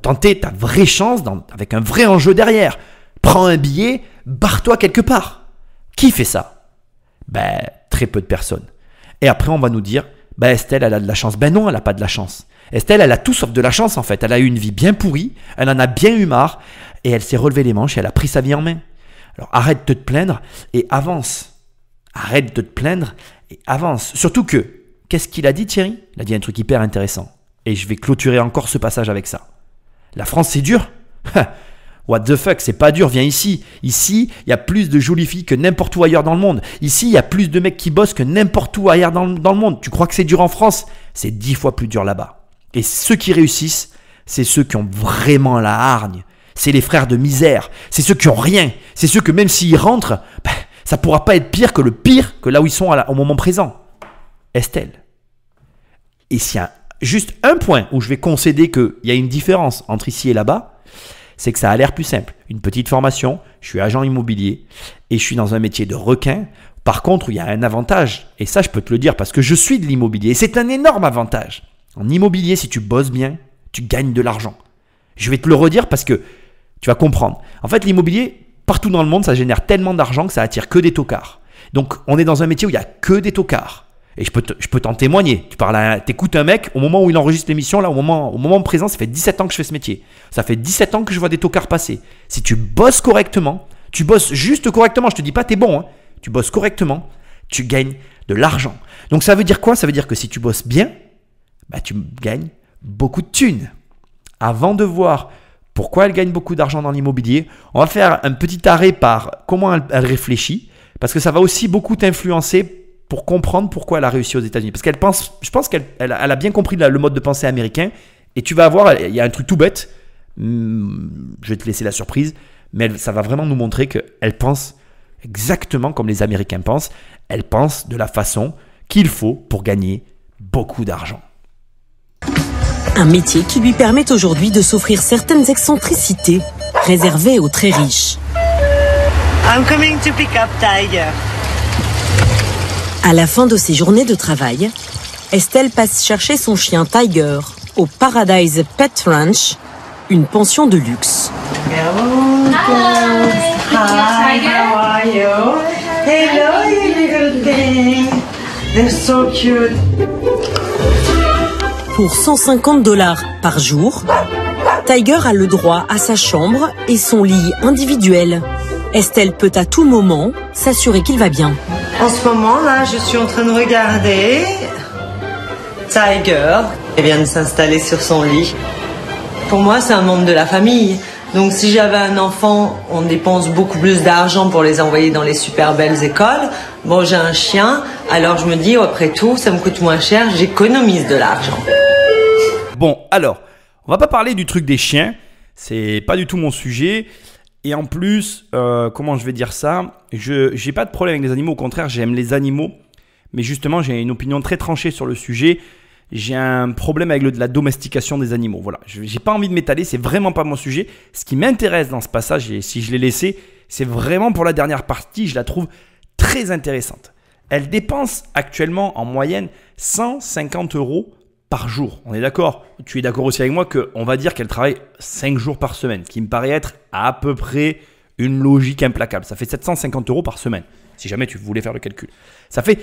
tenter ta vraie chance avec un vrai enjeu derrière. Prends un billet, barre-toi quelque part. Qui fait ça Ben, très peu de personnes. Et après, on va nous dire, bah Estelle, elle a de la chance. Ben non, elle n'a pas de la chance. Estelle, elle a tout sauf de la chance en fait. Elle a eu une vie bien pourrie, elle en a bien eu marre, et elle s'est relevée les manches et elle a pris sa vie en main. Alors arrête de te plaindre et avance. Arrête de te plaindre et avance. Surtout que, qu'est-ce qu'il a dit Thierry Il a dit un truc hyper intéressant. Et je vais clôturer encore ce passage avec ça. La France, c'est dur <laughs> What the fuck, c'est pas dur, viens ici. Ici, il y a plus de jolies filles que n'importe où ailleurs dans le monde. Ici, il y a plus de mecs qui bossent que n'importe où ailleurs dans, le monde. Tu crois que c'est dur en France C'est dix fois plus dur là-bas. Et ceux qui réussissent, c'est ceux qui ont vraiment la hargne. C'est les frères de misère. C'est ceux qui ont rien. C'est ceux que même s'ils rentrent, ça bah, ça pourra pas être pire que le pire que là où ils sont au moment présent. Estelle. Et s'il y a juste un point où je vais concéder qu'il y a une différence entre ici et là-bas, c'est que ça a l'air plus simple. Une petite formation, je suis agent immobilier et je suis dans un métier de requin. Par contre, il y a un avantage, et ça je peux te le dire parce que je suis de l'immobilier, c'est un énorme avantage. En immobilier, si tu bosses bien, tu gagnes de l'argent. Je vais te le redire parce que tu vas comprendre. En fait, l'immobilier, partout dans le monde, ça génère tellement d'argent que ça attire que des tocards. Donc on est dans un métier où il n'y a que des tocards. Et je peux, peux t'en témoigner. Tu parles à, écoutes un mec, au moment où il enregistre l'émission, là, au moment, au moment présent, ça fait 17 ans que je fais ce métier. Ça fait 17 ans que je vois des tocards passer. Si tu bosses correctement, tu bosses juste correctement, je te dis pas t'es bon, hein, tu bosses correctement, tu gagnes de l'argent. Donc ça veut dire quoi Ça veut dire que si tu bosses bien, bah, tu gagnes beaucoup de thunes. Avant de voir pourquoi elle gagne beaucoup d'argent dans l'immobilier, on va faire un petit arrêt par comment elle réfléchit, parce que ça va aussi beaucoup t'influencer pour comprendre pourquoi elle a réussi aux États-Unis. Parce qu'elle pense, je pense qu'elle a bien compris le mode de pensée américain. Et tu vas voir, il y a un truc tout bête. Hmm, je vais te laisser la surprise. Mais ça va vraiment nous montrer qu'elle pense exactement comme les Américains pensent. Elle pense de la façon qu'il faut pour gagner beaucoup d'argent. Un métier qui lui permet aujourd'hui de s'offrir certaines excentricités réservées aux très riches. I'm coming to pick up Tiger. À la fin de ses journées de travail, Estelle passe chercher son chien Tiger au Paradise Pet Ranch, une pension de luxe. how Pour 150 dollars par jour, Tiger a le droit à sa chambre et son lit individuel. Estelle peut à tout moment s'assurer qu'il va bien. En ce moment, là, je suis en train de regarder Tiger, qui vient de s'installer sur son lit. Pour moi, c'est un membre de la famille. Donc si j'avais un enfant, on dépense beaucoup plus d'argent pour les envoyer dans les super belles écoles. Bon, j'ai un chien, alors je me dis, après tout, ça me coûte moins cher, j'économise de l'argent. Bon, alors, on va pas parler du truc des chiens, c'est pas du tout mon sujet. Et en plus, euh, comment je vais dire ça Je n'ai pas de problème avec les animaux, au contraire, j'aime les animaux. Mais justement, j'ai une opinion très tranchée sur le sujet. J'ai un problème avec le, la domestication des animaux. Voilà, n'ai pas envie de m'étaler, c'est vraiment pas mon sujet. Ce qui m'intéresse dans ce passage, et si je l'ai laissé, c'est vraiment pour la dernière partie, je la trouve très intéressante. Elle dépense actuellement en moyenne 150 euros par jour. On est d'accord Tu es d'accord aussi avec moi qu'on va dire qu'elle travaille 5 jours par semaine, ce qui me paraît être à peu près une logique implacable. Ça fait 750 euros par semaine, si jamais tu voulais faire le calcul. Ça fait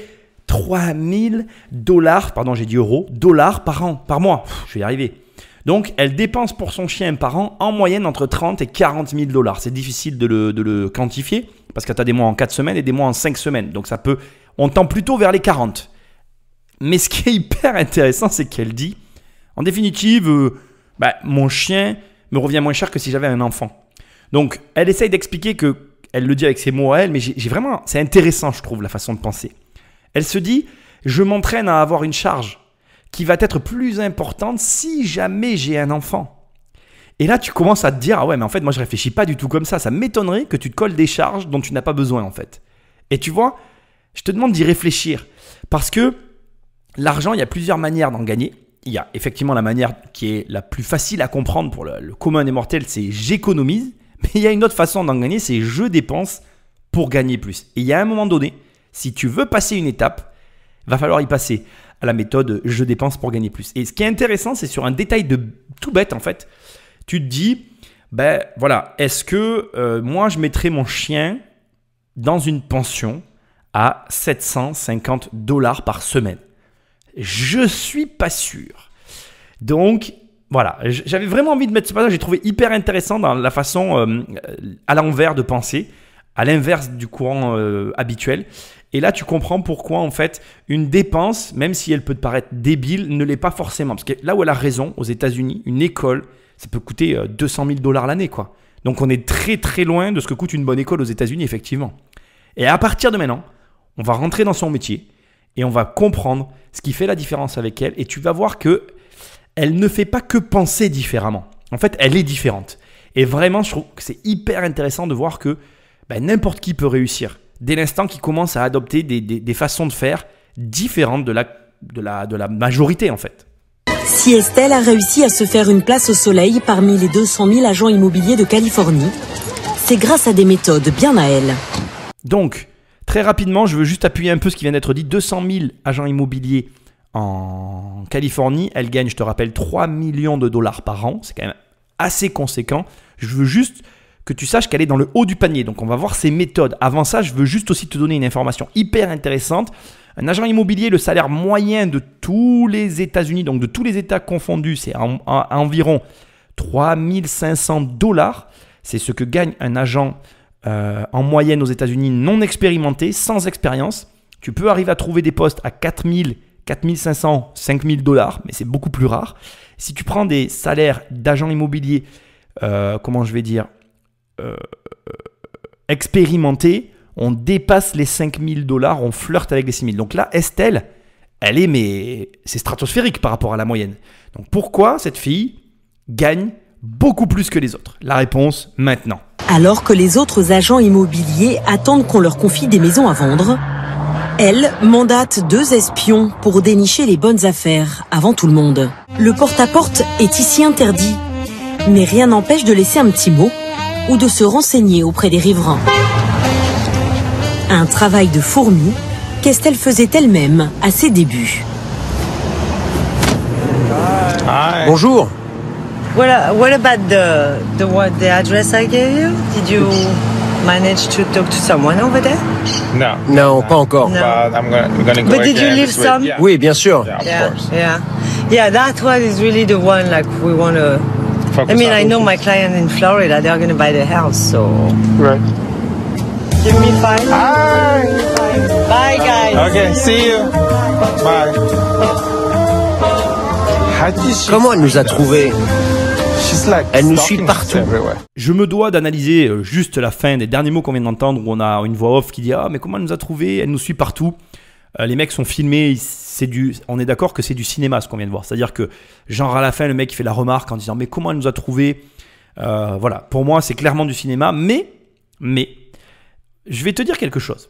3000 dollars, pardon, j'ai dit euros, dollars par an, par mois. je vais y arriver. Donc, elle dépense pour son chien par an en moyenne entre 30 et 40 000 dollars. C'est difficile de le, quantifier parce que tu as des mois en 4 semaines et des mois en 5 semaines. Donc, ça peut. On tend plutôt vers les 40. Mais ce qui est hyper intéressant, c'est qu'elle dit en définitive, euh, bah, mon chien me revient moins cher que si j'avais un enfant. Donc, elle essaye d'expliquer que, elle le dit avec ses mots à elle, mais j'ai vraiment, c'est intéressant, je trouve, la façon de penser. Elle se dit, je m'entraîne à avoir une charge qui va être plus importante si jamais j'ai un enfant. Et là, tu commences à te dire, ah ouais, mais en fait, moi, je réfléchis pas du tout comme ça. Ça m'étonnerait que tu te colles des charges dont tu n'as pas besoin, en fait. Et tu vois, je te demande d'y réfléchir. Parce que l'argent, il y a plusieurs manières d'en gagner. Il y a effectivement la manière qui est la plus facile à comprendre pour le commun des mortels, c'est j'économise. Mais il y a une autre façon d'en gagner, c'est je dépense pour gagner plus. Et il y a un moment donné, si tu veux passer une étape, il va falloir y passer à la méthode je dépense pour gagner plus. Et ce qui est intéressant, c'est sur un détail de tout bête en fait. Tu te dis, ben voilà, est-ce que euh, moi je mettrai mon chien dans une pension à 750 dollars par semaine Je suis pas sûr. Donc voilà, j'avais vraiment envie de mettre ce passage, j'ai trouvé hyper intéressant dans la façon euh, euh, à l'envers de penser, à l'inverse du courant euh, habituel. Et là, tu comprends pourquoi, en fait, une dépense, même si elle peut te paraître débile, ne l'est pas forcément. Parce que là où elle a raison, aux États-Unis, une école, ça peut coûter 200 000 dollars l'année, quoi. Donc on est très très loin de ce que coûte une bonne école aux États-Unis, effectivement. Et à partir de maintenant, on va rentrer dans son métier et on va comprendre ce qui fait la différence avec elle. Et tu vas voir que elle ne fait pas que penser différemment. En fait, elle est différente. Et vraiment, je trouve que c'est hyper intéressant de voir que bah, n'importe qui peut réussir. Dès l'instant qu'il commence à adopter des, façons de faire différentes de la, de la, de la majorité, en fait. Si Estelle a réussi à se faire une place au soleil parmi les 200 000 agents immobiliers de Californie, c'est grâce à des méthodes bien à elle. Donc, très rapidement, je veux juste appuyer un peu ce qui vient d'être dit. 200 000 agents immobiliers en Californie, elle gagne, je te rappelle, 3 millions de dollars par an. C'est quand même assez conséquent. Je veux juste que tu saches qu'elle est dans le haut du panier. Donc on va voir ses méthodes. Avant ça, je veux juste aussi te donner une information hyper intéressante. Un agent immobilier, le salaire moyen de tous les États-Unis, donc de tous les États confondus, c'est à environ 3500 dollars. C'est ce que gagne un agent euh, en moyenne aux États-Unis non expérimenté, sans expérience. Tu peux arriver à trouver des postes à 4000 4500, 5000 dollars, mais c'est beaucoup plus rare. Si tu prends des salaires d'agents immobiliers, euh, comment je vais dire, euh, expérimentés, on dépasse les 5000 dollars, on flirte avec les 6000. Donc là, Estelle, elle est, mais c'est stratosphérique par rapport à la moyenne. Donc pourquoi cette fille gagne beaucoup plus que les autres La réponse maintenant. Alors que les autres agents immobiliers attendent qu'on leur confie des maisons à vendre, elle mandate deux espions pour dénicher les bonnes affaires avant tout le monde. Le porte-à-porte est ici interdit, mais rien n'empêche de laisser un petit mot ou de se renseigner auprès des riverains. Un travail de fourmi qu'Estelle faisait elle-même à ses débuts. Bonjour. What, about the, the, the address I gave you? Did you manage to talk to someone over there? No. No, pas encore. But I'm gonna, I'm gonna go But did you leave some? Yeah. Oui, bien sûr. Yeah, yeah, Yeah. that one is really the one like we want to I mean, I know my client in Florida, they're going to buy the house, so Right. Give me five. Hi. Bye guys. Okay, see you. Bye. Comment elle nous a trouvés elle nous suit partout. Je me dois d'analyser euh, juste la fin des derniers mots qu'on vient d'entendre où on a une voix off qui dit Ah, mais comment elle nous a trouvé Elle nous suit partout. Euh, les mecs sont filmés, c'est du, on est d'accord que c'est du cinéma ce qu'on vient de voir. C'est-à-dire que, genre à la fin, le mec fait la remarque en disant Mais comment elle nous a trouvé euh, Voilà, pour moi, c'est clairement du cinéma. Mais, mais, je vais te dire quelque chose.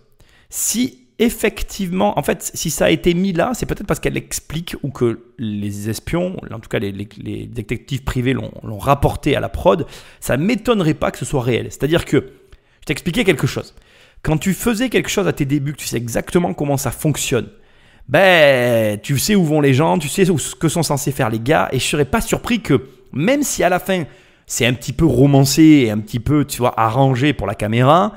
Si effectivement, en fait, si ça a été mis là, c'est peut-être parce qu'elle explique ou que les espions, en tout cas les, détectives privés l'ont rapporté à la prod, ça m'étonnerait pas que ce soit réel. C'est-à-dire que, je t'expliquais quelque chose. Quand tu faisais quelque chose à tes débuts, que tu sais exactement comment ça fonctionne, ben, tu sais où vont les gens, tu sais ce que sont censés faire les gars, et je serais pas surpris que, même si à la fin, c'est un petit peu romancé et un petit peu, tu vois, arrangé pour la caméra,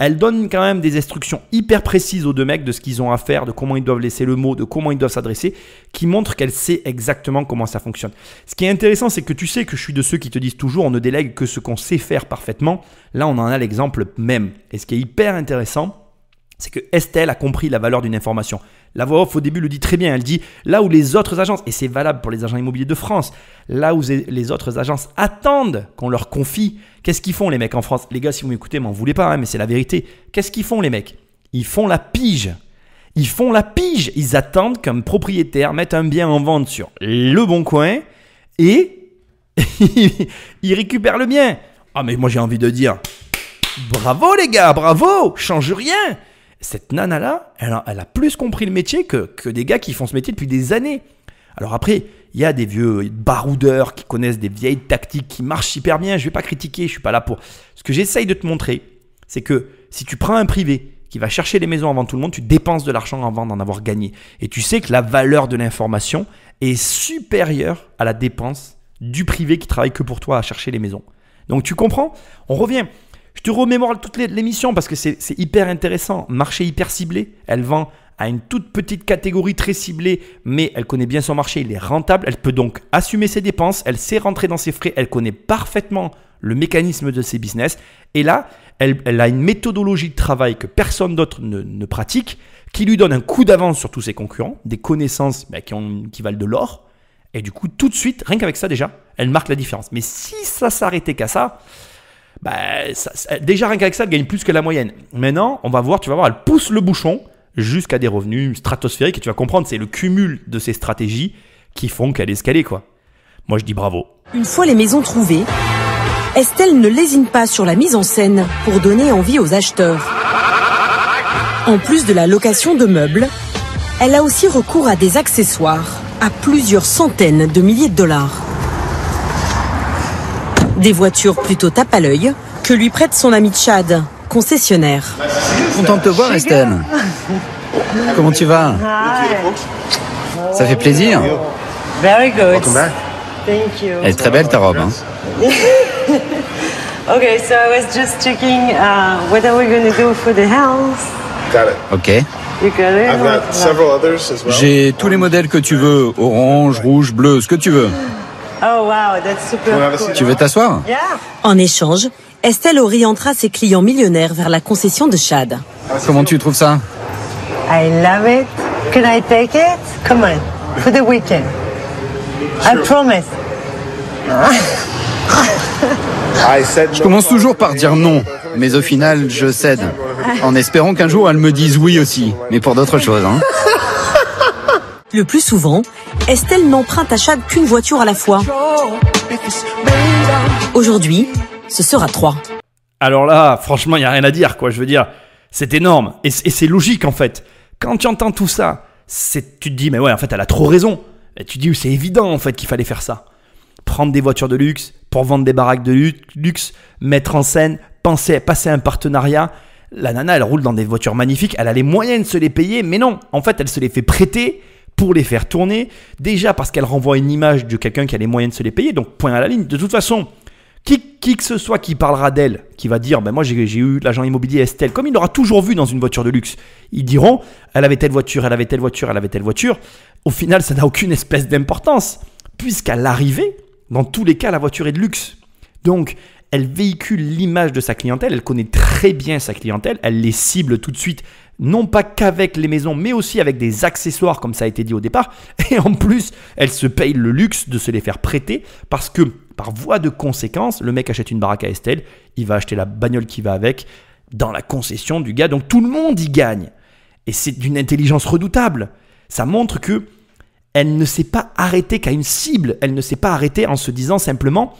elle donne quand même des instructions hyper précises aux deux mecs de ce qu'ils ont à faire, de comment ils doivent laisser le mot, de comment ils doivent s'adresser, qui montre qu'elle sait exactement comment ça fonctionne. Ce qui est intéressant, c'est que tu sais que je suis de ceux qui te disent toujours on ne délègue que ce qu'on sait faire parfaitement. Là, on en a l'exemple même. Et ce qui est hyper intéressant, c'est que Estelle a compris la valeur d'une information. La voix off au début le dit très bien, elle dit là où les autres agences, et c'est valable pour les agents immobiliers de France, là où les autres agences attendent qu'on leur confie, qu'est-ce qu'ils font les mecs en France Les gars, si vous m'écoutez, m'en voulez pas, hein, mais c'est la vérité. Qu'est-ce qu'ils font les mecs Ils font la pige. Ils font la pige. Ils attendent qu'un propriétaire mette un bien en vente sur le bon coin et <laughs> ils récupèrent le bien. Ah mais moi j'ai envie de dire, bravo les gars, bravo, change rien cette nana-là, elle, a, plus compris le métier que, que des gars qui font ce métier depuis des années. Alors après, il y a des vieux baroudeurs qui connaissent des vieilles tactiques qui marchent hyper bien. Je ne vais pas critiquer, je suis pas là pour. Ce que j'essaye de te montrer, c'est que si tu prends un privé qui va chercher les maisons avant tout le monde, tu dépenses de l'argent avant d'en avoir gagné. Et tu sais que la valeur de l'information est supérieure à la dépense du privé qui travaille que pour toi à chercher les maisons. Donc tu comprends On revient. Je te remémore toute l'émission parce que c'est hyper intéressant. Marché hyper ciblé. Elle vend à une toute petite catégorie très ciblée, mais elle connaît bien son marché, il est rentable, elle peut donc assumer ses dépenses, elle sait rentrer dans ses frais, elle connaît parfaitement le mécanisme de ses business. Et là, elle, a une méthodologie de travail que personne d'autre ne, pratique, qui lui donne un coup d'avance sur tous ses concurrents, des connaissances bah, qui, qui valent de l'or. Et du coup, tout de suite, rien qu'avec ça déjà, elle marque la différence. Mais si ça s'arrêtait qu'à ça, bah, déjà rien qu'avec ça, elle gagne plus que la moyenne. Maintenant, on va voir, tu vas voir, elle pousse le bouchon jusqu'à des revenus stratosphériques et tu vas comprendre, c'est le cumul de ces stratégies qui font qu'elle est escalée, quoi. Moi, je dis bravo. Une fois les maisons trouvées, Estelle ne lésine pas sur la mise en scène pour donner envie aux acheteurs. En plus de la location de meubles, elle a aussi recours à des accessoires à plusieurs centaines de milliers de dollars. Des voitures plutôt tape à l'œil que lui prête son ami Chad, concessionnaire. Content de te voir, Estelle. Comment tu vas Ça fait plaisir. Elle est très belle ta robe. Hein. <laughs> okay, so I was just checking uh, what are we going to do for the Got it. Okay. J'ai tous les modèles que tu veux, orange, rouge, bleu, ce que tu veux. Oh, wow, that's super Tu veux t'asseoir En échange, Estelle orientera ses clients millionnaires vers la concession de Chad. Comment tu trouves ça I love it. Can I take it? Come on, for the weekend. I Je commence toujours par dire non, mais au final, je cède, en espérant qu'un jour elle me dise oui aussi, mais pour d'autres choses. Hein. Le plus souvent, Estelle n'emprunte à chaque qu'une voiture à la fois. Aujourd'hui, ce sera trois. Alors là, franchement, il n'y a rien à dire, quoi. Je veux dire, c'est énorme. Et c'est logique, en fait. Quand tu entends tout ça, tu te dis, mais ouais, en fait, elle a trop raison. Et tu te dis, c'est évident, en fait, qu'il fallait faire ça. Prendre des voitures de luxe pour vendre des baraques de luxe, mettre en scène, penser, passer un partenariat. La nana, elle roule dans des voitures magnifiques, elle a les moyens de se les payer, mais non, en fait, elle se les fait prêter pour les faire tourner. Déjà parce qu'elle renvoie une image de quelqu'un qui a les moyens de se les payer, donc point à la ligne. De toute façon, qui, qui que ce soit qui parlera d'elle, qui va dire ben moi j'ai, eu l'agent immobilier Estelle, comme il l'aura toujours vu dans une voiture de luxe, ils diront elle avait telle voiture, elle avait telle voiture, elle avait telle voiture. Au final, ça n'a aucune espèce d'importance, puisqu'à l'arrivée, dans tous les cas, la voiture est de luxe. Donc, elle véhicule l'image de sa clientèle, elle connaît très bien sa clientèle, elle les cible tout de suite, non pas qu'avec les maisons, mais aussi avec des accessoires, comme ça a été dit au départ. <laughs> Et en plus, elle se paye le luxe de se les faire prêter, parce que par voie de conséquence, le mec achète une baraque à Estelle, il va acheter la bagnole qui va avec, dans la concession du gars, donc tout le monde y gagne. Et c'est d'une intelligence redoutable. Ça montre que elle ne s'est pas arrêtée qu'à une cible, elle ne s'est pas arrêtée en se disant simplement,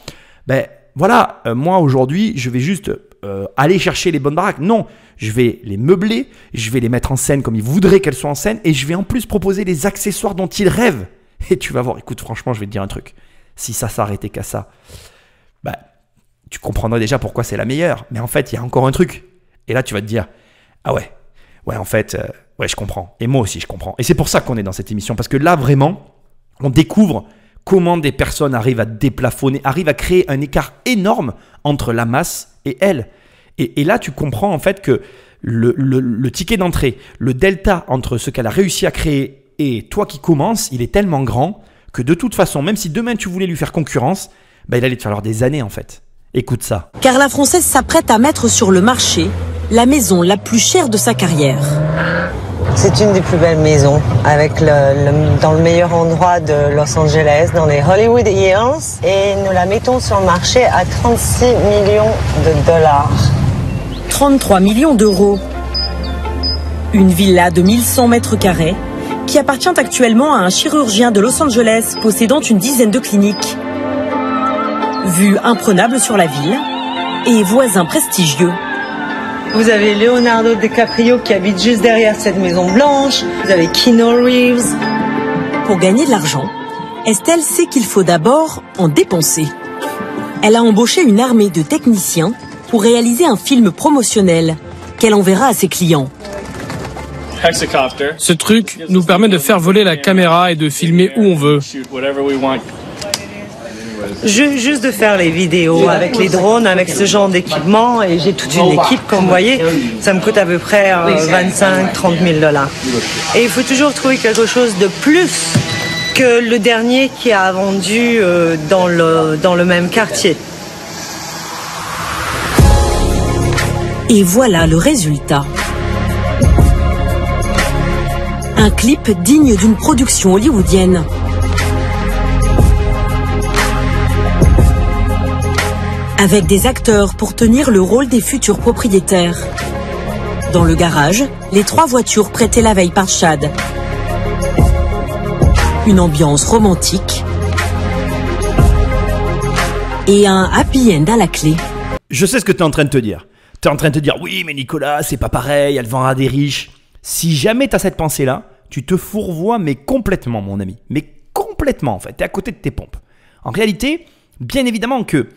ben, voilà, euh, moi aujourd'hui, je vais juste euh, aller chercher les bonnes baraques. Non, je vais les meubler, je vais les mettre en scène comme ils voudraient qu'elles soient en scène, et je vais en plus proposer les accessoires dont ils rêvent. Et tu vas voir, écoute, franchement, je vais te dire un truc. Si ça s'arrêtait qu'à ça, bah, tu comprendrais déjà pourquoi c'est la meilleure. Mais en fait, il y a encore un truc. Et là, tu vas te dire, ah ouais, ouais, en fait, euh, ouais, je comprends. Et moi aussi, je comprends. Et c'est pour ça qu'on est dans cette émission, parce que là, vraiment, on découvre comment des personnes arrivent à déplafonner, arrivent à créer un écart énorme entre la masse et elle. Et, là, tu comprends en fait que le, ticket d'entrée, le delta entre ce qu'elle a réussi à créer et toi qui commences, il est tellement grand que de toute façon, même si demain tu voulais lui faire concurrence, bah, il allait te falloir des années en fait. Écoute ça. Car la Française s'apprête à mettre sur le marché la maison la plus chère de sa carrière. C'est une des plus belles maisons, avec dans le meilleur endroit de Los Angeles, dans les Hollywood Hills. Et nous la mettons sur le marché à 36 millions de dollars. 33 millions d'euros. Une villa de 1100 mètres carrés qui appartient actuellement à un chirurgien de Los Angeles possédant une dizaine de cliniques. Vue imprenable sur la ville et voisins prestigieux. Vous avez Leonardo DiCaprio qui habite juste derrière cette Maison Blanche. Vous avez Keanu Reeves. Pour gagner de l'argent, Estelle sait qu'il faut d'abord en dépenser. Elle a embauché une armée de techniciens pour réaliser un film promotionnel qu'elle enverra à ses clients. Ce truc nous permet de faire voler la caméra et de filmer où on veut juste de faire les vidéos avec les drones, avec ce genre d'équipement. Et j'ai toute une équipe, comme vous voyez. Ça me coûte à peu près 25-30 euh, 000 dollars. Et il faut toujours trouver quelque chose de plus que le dernier qui a vendu euh, dans le, dans le même quartier. Et voilà le résultat. Un clip digne d'une production hollywoodienne. avec des acteurs pour tenir le rôle des futurs propriétaires. Dans le garage, les trois voitures prêtées la veille par Chad. Une ambiance romantique et un happy end à la clé. Je sais ce que tu es en train de te dire. Tu es en train de te dire oui mais Nicolas, c'est pas pareil, elle vendra des riches. Si jamais tu as cette pensée-là, tu te fourvoies mais complètement mon ami. Mais complètement en fait, tu es à côté de tes pompes. En réalité, bien évidemment que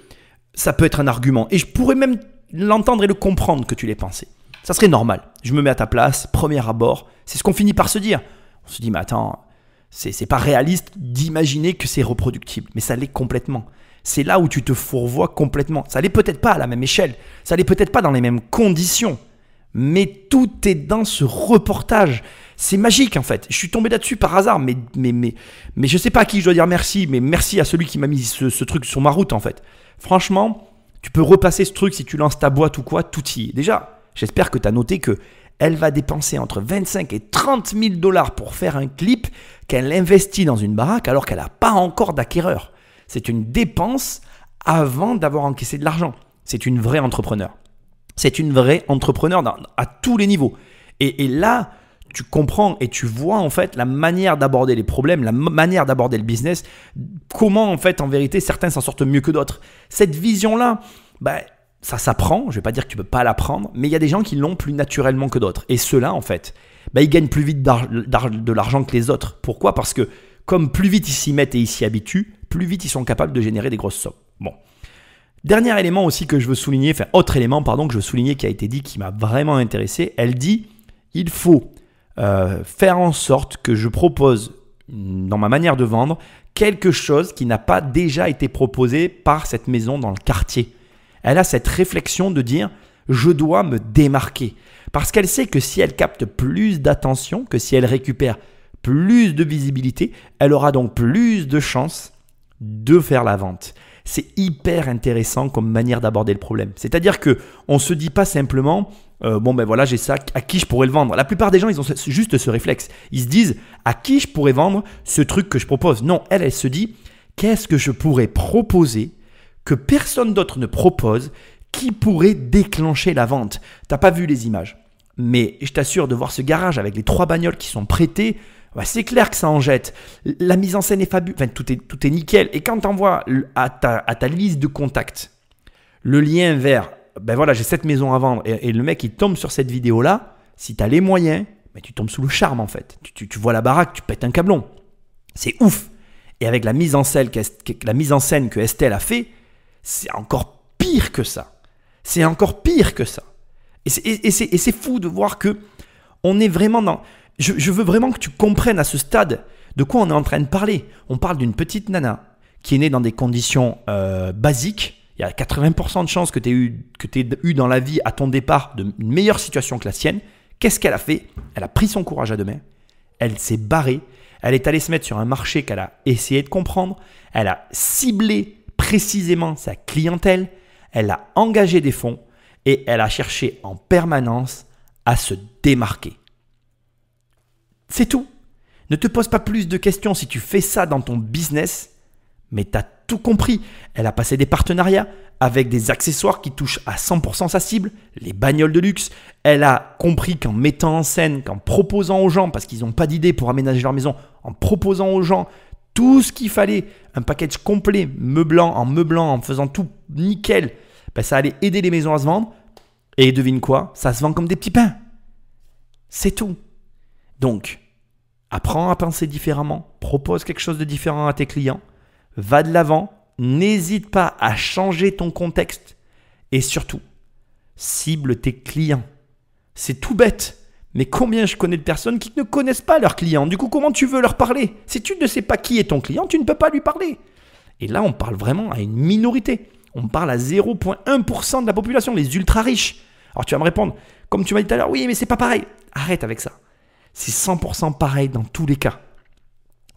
ça peut être un argument. Et je pourrais même l'entendre et le comprendre que tu l'aies pensé. Ça serait normal. Je me mets à ta place, premier abord. C'est ce qu'on finit par se dire. On se dit, mais attends, c'est pas réaliste d'imaginer que c'est reproductible. Mais ça l'est complètement. C'est là où tu te fourvoies complètement. Ça l'est peut-être pas à la même échelle. Ça l'est peut-être pas dans les mêmes conditions. Mais tout est dans ce reportage. C'est magique en fait. Je suis tombé là-dessus par hasard, mais, mais, mais, mais je sais pas à qui je dois dire merci, mais merci à celui qui m'a mis ce truc sur ma route en fait. Franchement, tu peux repasser ce truc si tu lances ta boîte ou quoi, tout y Déjà, j'espère que tu as noté que elle va dépenser entre 25 et 30 000 dollars pour faire un clip qu'elle investit dans une baraque alors qu'elle n'a pas encore d'acquéreur. C'est une dépense avant d'avoir encaissé de l'argent. C'est une vraie entrepreneur. C'est une vraie entrepreneur à tous les niveaux. et là, tu comprends et tu vois en fait la manière d'aborder les problèmes, la manière d'aborder le business, comment en fait en vérité certains s'en sortent mieux que d'autres. Cette vision-là, bah, ça s'apprend, je vais pas dire que tu ne peux pas l'apprendre, mais il y a des gens qui l'ont plus naturellement que d'autres. Et ceux-là en fait, bah, ils gagnent plus vite de l'argent que les autres. Pourquoi Parce que comme plus vite ils s'y mettent et ils s'y habituent, plus vite ils sont capables de générer des grosses sommes. Bon. Dernier élément aussi que je veux souligner, enfin autre élément pardon que je veux souligner qui a été dit qui m'a vraiment intéressé, elle dit il faut euh, faire en sorte que je propose dans ma manière de vendre quelque chose qui n'a pas déjà été proposé par cette maison dans le quartier. Elle a cette réflexion de dire je dois me démarquer parce qu'elle sait que si elle capte plus d'attention, que si elle récupère plus de visibilité, elle aura donc plus de chances de faire la vente. C'est hyper intéressant comme manière d'aborder le problème. C'est-à-dire que on se dit pas simplement euh, bon ben voilà, j'ai ça, à qui je pourrais le vendre La plupart des gens, ils ont juste ce réflexe. Ils se disent, à qui je pourrais vendre ce truc que je propose Non, elle, elle se dit, qu'est-ce que je pourrais proposer que personne d'autre ne propose qui pourrait déclencher la vente T'as pas vu les images mais je t'assure de voir ce garage avec les trois bagnoles qui sont prêtées, bah, c'est clair que ça en jette. La mise en scène est fabuleuse, tout, est, tout est nickel. Et quand tu envoies à ta, à ta liste de contacts le lien vers ben voilà, j'ai cette maison à vendre. Et, le mec, il tombe sur cette vidéo-là. Si tu as les moyens, mais ben, tu tombes sous le charme en fait. Tu, vois la baraque, tu pètes un câblon. C'est ouf. Et avec la mise en scène, que, la mise en scène que Estelle a fait, c'est encore pire que ça. C'est encore pire que ça. Et c'est, fou de voir que on est vraiment dans. Je, veux vraiment que tu comprennes à ce stade de quoi on est en train de parler. On parle d'une petite nana qui est née dans des conditions euh, basiques, il y a 80% de chances que tu aies, eu, eu dans la vie à ton départ de, une meilleure situation que la sienne. Qu'est-ce qu'elle a fait Elle a pris son courage à deux mains, elle s'est barrée, elle est allée se mettre sur un marché qu'elle a essayé de comprendre, elle a ciblé précisément sa clientèle, elle a engagé des fonds et elle a cherché en permanence à se démarquer. C'est tout. Ne te pose pas plus de questions si tu fais ça dans ton business mais t'as tout compris. Elle a passé des partenariats avec des accessoires qui touchent à 100% sa cible, les bagnoles de luxe. Elle a compris qu'en mettant en scène, qu'en proposant aux gens, parce qu'ils n'ont pas d'idée pour aménager leur maison, en proposant aux gens tout ce qu'il fallait, un package complet, meublant, en meublant, en faisant tout nickel, ben, ça allait aider les maisons à se vendre. Et devine quoi Ça se vend comme des petits pains. C'est tout. Donc, apprends à penser différemment, propose quelque chose de différent à tes clients va de l'avant, n'hésite pas à changer ton contexte et surtout, cible tes clients. C'est tout bête, mais combien je connais de personnes qui ne connaissent pas leurs clients Du coup, comment tu veux leur parler Si tu ne sais pas qui est ton client, tu ne peux pas lui parler. Et là, on parle vraiment à une minorité. On parle à 0,1% de la population, les ultra riches. Alors tu vas me répondre, comme tu m'as dit tout à l'heure, oui, mais c'est pas pareil. Arrête avec ça. C'est 100% pareil dans tous les cas.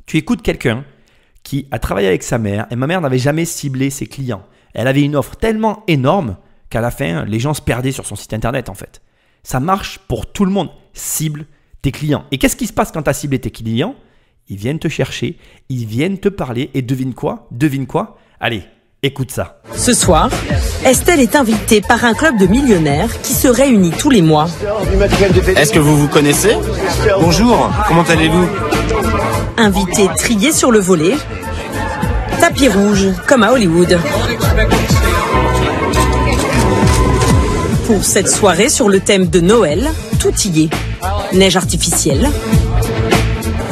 Tu écoutes quelqu'un qui a travaillé avec sa mère et ma mère n'avait jamais ciblé ses clients. Elle avait une offre tellement énorme qu'à la fin, les gens se perdaient sur son site internet en fait. Ça marche pour tout le monde. Cible tes clients. Et qu'est-ce qui se passe quand tu as ciblé tes clients Ils viennent te chercher, ils viennent te parler et devine quoi Devine quoi Allez, Écoute ça. Ce soir, Estelle est invitée par un club de millionnaires qui se réunit tous les mois. Est-ce que vous vous connaissez Bonjour, comment allez-vous Invité trié sur le volet. Tapis rouge, comme à Hollywood. Pour cette soirée sur le thème de Noël, tout y est. Neige artificielle,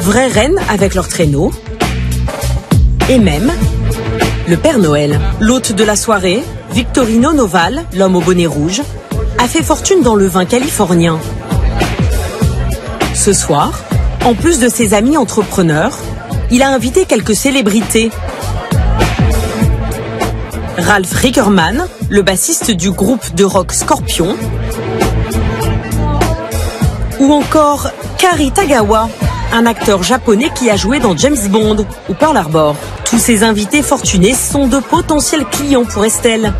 vraies reines avec leurs traîneaux, et même le Père Noël. L'hôte de la soirée, Victorino Noval, l'homme au bonnet rouge, a fait fortune dans le vin californien. Ce soir, en plus de ses amis entrepreneurs, il a invité quelques célébrités. Ralph Rickerman, le bassiste du groupe de rock Scorpion, ou encore Kari Tagawa, un acteur japonais qui a joué dans James Bond ou Pearl Harbor. Tous ces invités fortunés sont de potentiels clients pour Estelle,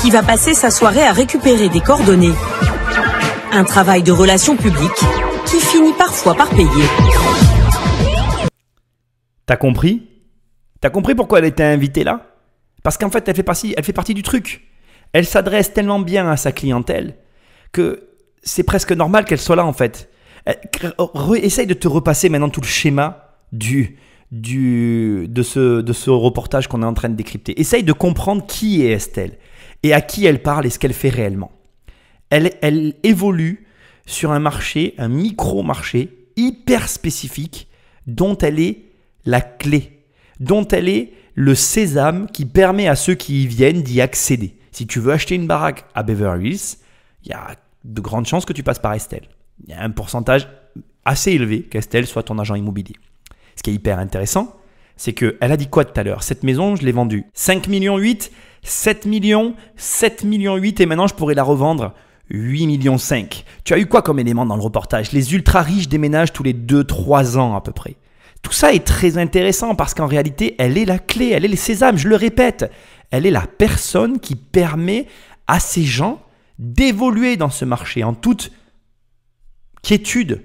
qui va passer sa soirée à récupérer des coordonnées. Un travail de relations publiques qui finit parfois par payer. T'as compris T'as compris pourquoi elle était invitée là Parce qu'en fait, elle fait, partie, elle fait partie du truc. Elle s'adresse tellement bien à sa clientèle que c'est presque normal qu'elle soit là en fait. Essaye de te repasser maintenant tout le schéma du, du, de, ce, de ce reportage qu'on est en train de décrypter. Essaye de comprendre qui est Estelle et à qui elle parle et ce qu'elle fait réellement. Elle, elle évolue sur un marché, un micro-marché hyper spécifique dont elle est la clé, dont elle est le sésame qui permet à ceux qui y viennent d'y accéder. Si tu veux acheter une baraque à Beverly Hills, il y a de grandes chances que tu passes par Estelle. Il y a un pourcentage assez élevé qu'Estelle soit ton agent immobilier. Ce qui est hyper intéressant, c'est qu'elle a dit quoi tout à l'heure Cette maison, je l'ai vendue 5 millions 8, 7 millions, 7 millions 8 et maintenant je pourrais la revendre 8 millions 5. Tu as eu quoi comme élément dans le reportage Les ultra riches déménagent tous les 2-3 ans à peu près. Tout ça est très intéressant parce qu'en réalité, elle est la clé, elle est le sésame, je le répète. Elle est la personne qui permet à ces gens d'évoluer dans ce marché en toute quiétude,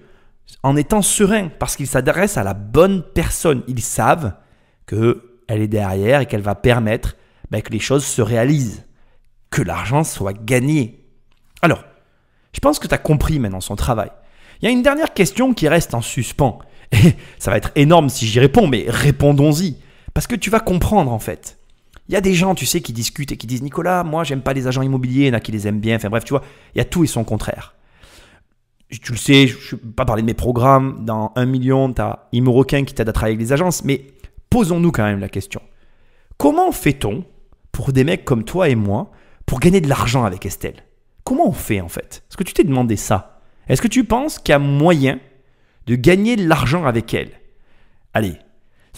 en étant serein, parce qu'ils s'adressent à la bonne personne. Ils savent qu'elle est derrière et qu'elle va permettre ben, que les choses se réalisent, que l'argent soit gagné, alors, je pense que tu as compris maintenant son travail. Il y a une dernière question qui reste en suspens. ça va être énorme si j'y réponds, mais répondons-y. Parce que tu vas comprendre en fait. Il y a des gens, tu sais, qui discutent et qui disent Nicolas, moi j'aime pas les agents immobiliers, il y en a qui les aiment bien, enfin bref, tu vois, il y a tout et son contraire. Tu le sais, je ne vais pas parler de mes programmes. Dans un million, tu as Imoroquin qui t'aide à travailler avec les agences, mais posons-nous quand même la question. Comment fait-on pour des mecs comme toi et moi pour gagner de l'argent avec Estelle comment on fait en fait Est-ce que tu t'es demandé ça Est-ce que tu penses qu'il y a moyen de gagner de l'argent avec elle Allez,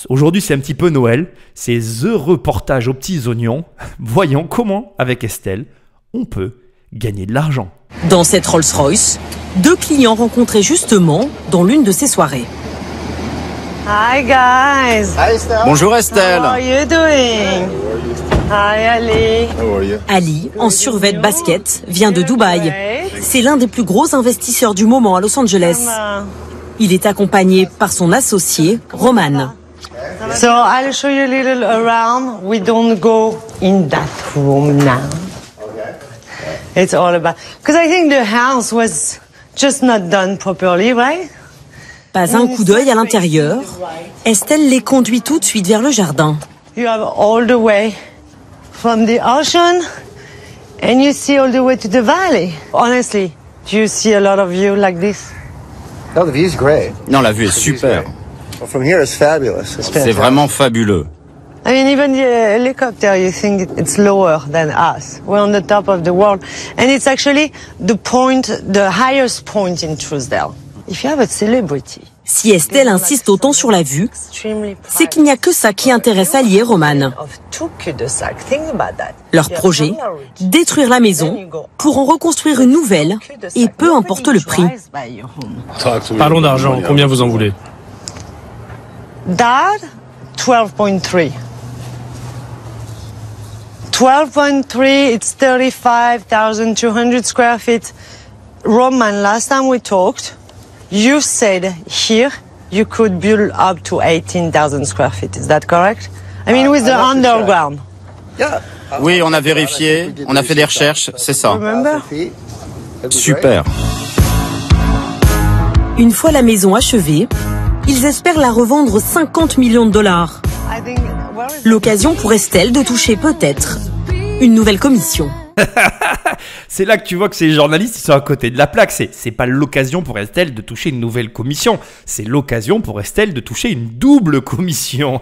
aujourd'hui c'est un petit peu Noël, c'est heureux portages aux petits oignons. <laughs> Voyons comment, avec Estelle, on peut gagner de l'argent. Dans cette Rolls-Royce, deux clients rencontrés justement dans l'une de ces soirées. Hi guys. Hi Bonjour Estelle. How are you doing? Hi Ali. How are you? Ali, en survêt basket, vient de Dubaï. C'est l'un des plus gros investisseurs du moment à Los Angeles. Il est accompagné par son associé, Roman. So I'll show you a little around. We don't go in that room now. It's all about because I think the house was just not done properly, right? un coup d'œil à l'intérieur, Estelle les conduit tout de suite vers le jardin. You have all the way from the ocean and you see all the way to the valley. Honestly, do you see a lot of view like this? the view is great. Non, la vue est super. From here is fabulous. It's vraiment fabulous. I mean, even the helicopter, you think it's lower than us. We're on the top of the world. And it's actually the point, the highest point in Truesdale. Ah, bah, si Estelle insiste autant sur la vue, c'est qu'il n'y a que ça qui intéresse Ali et Roman. Leur projet, détruire la maison pour en reconstruire une nouvelle et peu importe le prix. Parlons d'argent, combien vous en voulez 12.3. 12.3, it's 35,200 square feet. Roman, last time we talked, You said here you could build up to 18,000 square feet. Is that correct? I mean, ah, with the underground. Oui, on a vérifié, on a fait des recherches, c'est ça. Super. Une fois la maison achevée, ils espèrent la revendre 50 millions de dollars. L'occasion pour Estelle de toucher peut-être une nouvelle commission. <laughs> c'est là que tu vois que ces journalistes, sont à côté de la plaque. C'est, c'est pas l'occasion pour Estelle de toucher une nouvelle commission. C'est l'occasion pour Estelle de toucher une double <laughs> commission.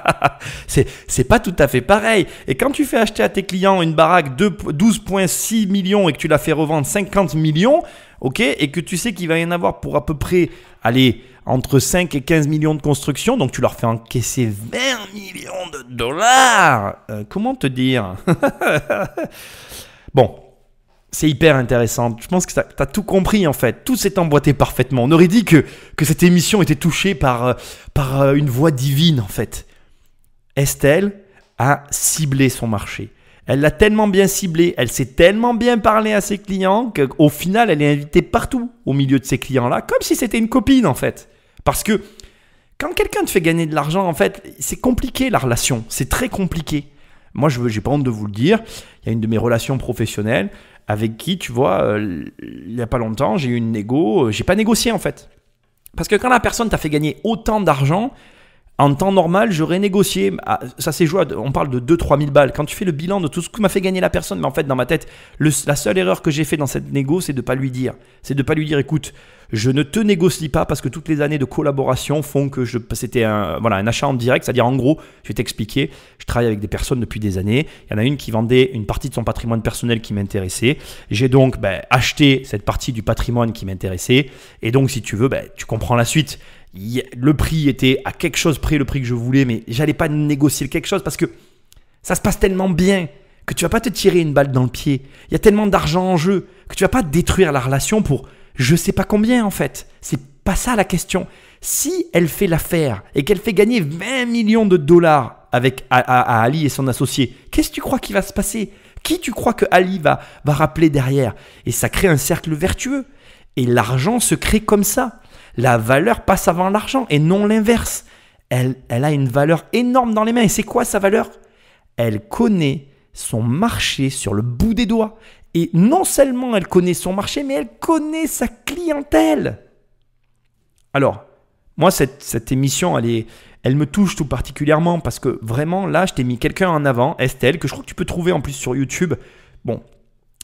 <laughs> c'est, c'est pas tout à fait pareil. Et quand tu fais acheter à tes clients une baraque de 12,6 millions et que tu la fais revendre 50 millions, ok, et que tu sais qu'il va y en avoir pour à peu près, allez, entre 5 et 15 millions de constructions, donc tu leur fais encaisser 20 millions de dollars. Euh, comment te dire <laughs> Bon, c'est hyper intéressant. Je pense que tu as tout compris en fait. Tout s'est emboîté parfaitement. On aurait dit que, que cette émission était touchée par, euh, par euh, une voix divine en fait. Estelle a ciblé son marché. Elle l'a tellement bien ciblé, elle s'est tellement bien parlé à ses clients qu'au final, elle est invitée partout au milieu de ses clients-là, comme si c'était une copine en fait. Parce que quand quelqu'un te fait gagner de l'argent, en fait, c'est compliqué la relation. C'est très compliqué. Moi, je n'ai pas honte de vous le dire. Il y a une de mes relations professionnelles avec qui, tu vois, euh, il n'y a pas longtemps, j'ai eu une négo. Euh, j'ai pas négocié en fait. Parce que quand la personne t'a fait gagner autant d'argent, en temps normal, j'aurais négocié. Ah, ça c'est joué, on parle de 2-3 000 balles. Quand tu fais le bilan de tout ce que m'a fait gagner la personne, mais en fait, dans ma tête, la seule erreur que j'ai fait dans cette négo, c'est de ne pas lui dire. C'est de pas lui dire, écoute, je ne te négocie pas parce que toutes les années de collaboration font que c'était un, voilà, un achat en direct. C'est-à-dire, en gros, je vais t'expliquer, je travaille avec des personnes depuis des années. Il y en a une qui vendait une partie de son patrimoine personnel qui m'intéressait. J'ai donc ben, acheté cette partie du patrimoine qui m'intéressait. Et donc, si tu veux, ben, tu comprends la suite le prix était à quelque chose près le prix que je voulais, mais j'allais pas négocier quelque chose parce que ça se passe tellement bien que tu vas pas te tirer une balle dans le pied. Il y a tellement d'argent en jeu que tu vas pas détruire la relation pour je sais pas combien en fait. C'est pas ça la question. Si elle fait l'affaire et qu'elle fait gagner 20 millions de dollars avec à, Ali et son associé, qu'est-ce que tu crois qui va se passer Qui tu crois que Ali va, va rappeler derrière Et ça crée un cercle vertueux. Et l'argent se crée comme ça la valeur passe avant l'argent et non l'inverse. Elle, elle a une valeur énorme dans les mains. Et c'est quoi sa valeur Elle connaît son marché sur le bout des doigts. Et non seulement elle connaît son marché, mais elle connaît sa clientèle. Alors, moi, cette, cette émission, elle, est, elle me touche tout particulièrement parce que vraiment, là, je t'ai mis quelqu'un en avant, Estelle, que je crois que tu peux trouver en plus sur YouTube. Bon,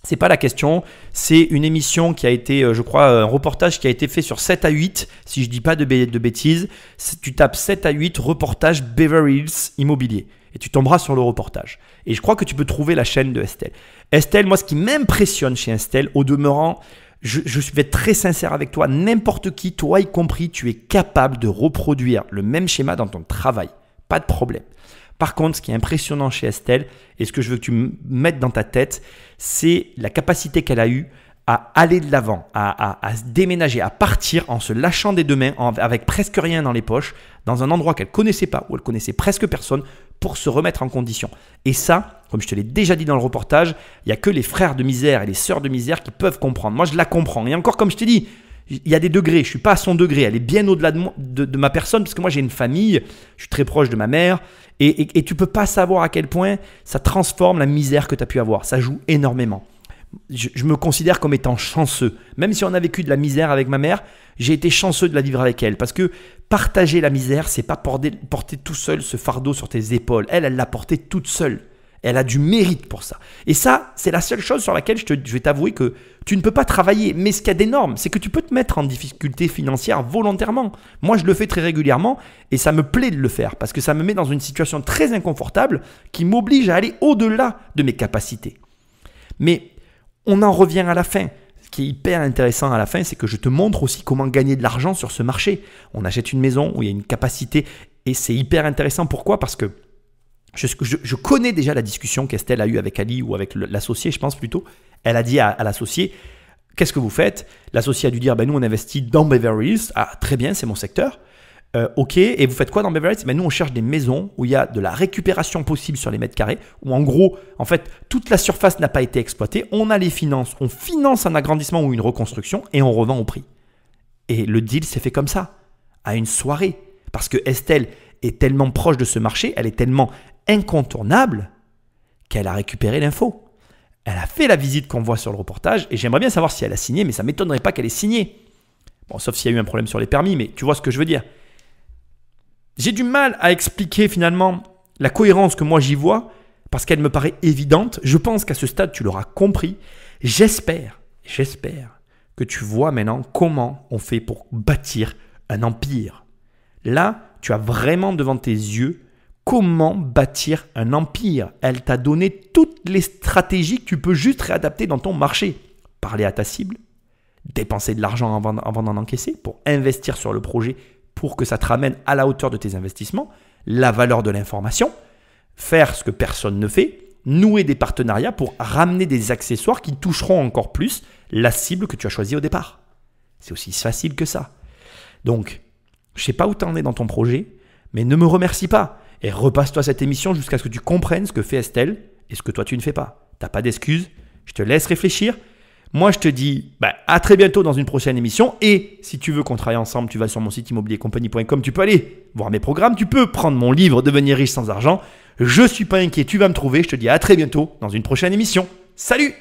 c'est pas la question. C'est une émission qui a été, euh, je crois, euh, un reportage qui a été fait sur 7 à 8, si je dis pas de, de bêtises. Tu tapes 7 à 8 reportage Beverly Hills immobilier. Et tu tomberas sur le reportage. Et je crois que tu peux trouver la chaîne de Estelle. Estelle, moi, ce qui m'impressionne chez Estelle, au demeurant, je, je vais être très sincère avec toi, n'importe qui, toi y compris, tu es capable de reproduire le même schéma dans ton travail. Pas de problème. Par contre, ce qui est impressionnant chez Estelle, et ce que je veux que tu mettes dans ta tête, c'est la capacité qu'elle a eue à aller de l'avant, à, se déménager, à partir en se lâchant des deux mains, avec presque rien dans les poches, dans un endroit qu'elle connaissait pas, où elle connaissait presque personne, pour se remettre en condition. Et ça, comme je te l'ai déjà dit dans le reportage, il n'y a que les frères de misère et les sœurs de misère qui peuvent comprendre. Moi, je la comprends. Et encore, comme je te dit, il y a des degrés, je suis pas à son degré, elle est bien au-delà de, ma personne, parce que moi j'ai une famille, je suis très proche de ma mère, et, et, ne tu peux pas savoir à quel point ça transforme la misère que tu as pu avoir, ça joue énormément. Je, me considère comme étant chanceux. Même si on a vécu de la misère avec ma mère, j'ai été chanceux de la vivre avec elle. Parce que partager la misère, c'est pas porter, porter tout seul ce fardeau sur tes épaules. Elle, elle l'a porté toute seule. Elle a du mérite pour ça. Et ça, c'est la seule chose sur laquelle je, vais t'avouer que tu ne peux pas travailler. Mais ce qu'il y a d'énorme, c'est que tu peux te mettre en difficulté financière volontairement. Moi, je le fais très régulièrement et ça me plaît de le faire parce que ça me met dans une situation très inconfortable qui m'oblige à aller au-delà de mes capacités. Mais on en revient à la fin. Ce qui est hyper intéressant à la fin, c'est que je te montre aussi comment gagner de l'argent sur ce marché. On achète une maison où il y a une capacité et c'est hyper intéressant. Pourquoi Parce que je, connais déjà la discussion qu'Estelle a eue avec Ali ou avec l'associé, je pense plutôt. Elle a dit à, l'associé Qu'est-ce que vous faites L'associé a dû dire ben, Nous, on investit dans Beverly Hills. Ah, très bien, c'est mon secteur. Euh, ok, et vous faites quoi dans Beverly Hills ben, Nous, on cherche des maisons où il y a de la récupération possible sur les mètres carrés, où en gros, en fait, toute la surface n'a pas été exploitée. On a les finances, on finance un agrandissement ou une reconstruction et on revend au prix. Et le deal s'est fait comme ça, à une soirée. Parce que Estelle est tellement proche de ce marché, elle est tellement incontournable qu'elle a récupéré l'info. Elle a fait la visite qu'on voit sur le reportage et j'aimerais bien savoir si elle a signé, mais ça m'étonnerait pas qu'elle ait signé. Bon, sauf s'il y a eu un problème sur les permis, mais tu vois ce que je veux dire. J'ai du mal à expliquer finalement la cohérence que moi j'y vois parce qu'elle me paraît évidente. Je pense qu'à ce stade, tu l'auras compris. J'espère, j'espère que tu vois maintenant comment on fait pour bâtir un empire. Là, tu as vraiment devant tes yeux comment bâtir un empire. Elle t'a donné toutes les stratégies que tu peux juste réadapter dans ton marché. Parler à ta cible, dépenser de l'argent avant, d'en encaisser, pour investir sur le projet pour que ça te ramène à la hauteur de tes investissements, la valeur de l'information, faire ce que personne ne fait, nouer des partenariats pour ramener des accessoires qui toucheront encore plus la cible que tu as choisie au départ. C'est aussi facile que ça. Donc, je sais pas où tu en es dans ton projet, mais ne me remercie pas et repasse-toi cette émission jusqu'à ce que tu comprennes ce que fait Estelle et ce que toi tu ne fais pas. T'as pas d'excuses, je te laisse réfléchir. Moi, je te dis bah, à très bientôt dans une prochaine émission. Et si tu veux qu'on travaille ensemble, tu vas sur mon site immobiliercompagnie.com. Tu peux aller voir mes programmes. Tu peux prendre mon livre Devenir riche sans argent. Je suis pas inquiet. Tu vas me trouver. Je te dis à très bientôt dans une prochaine émission. Salut!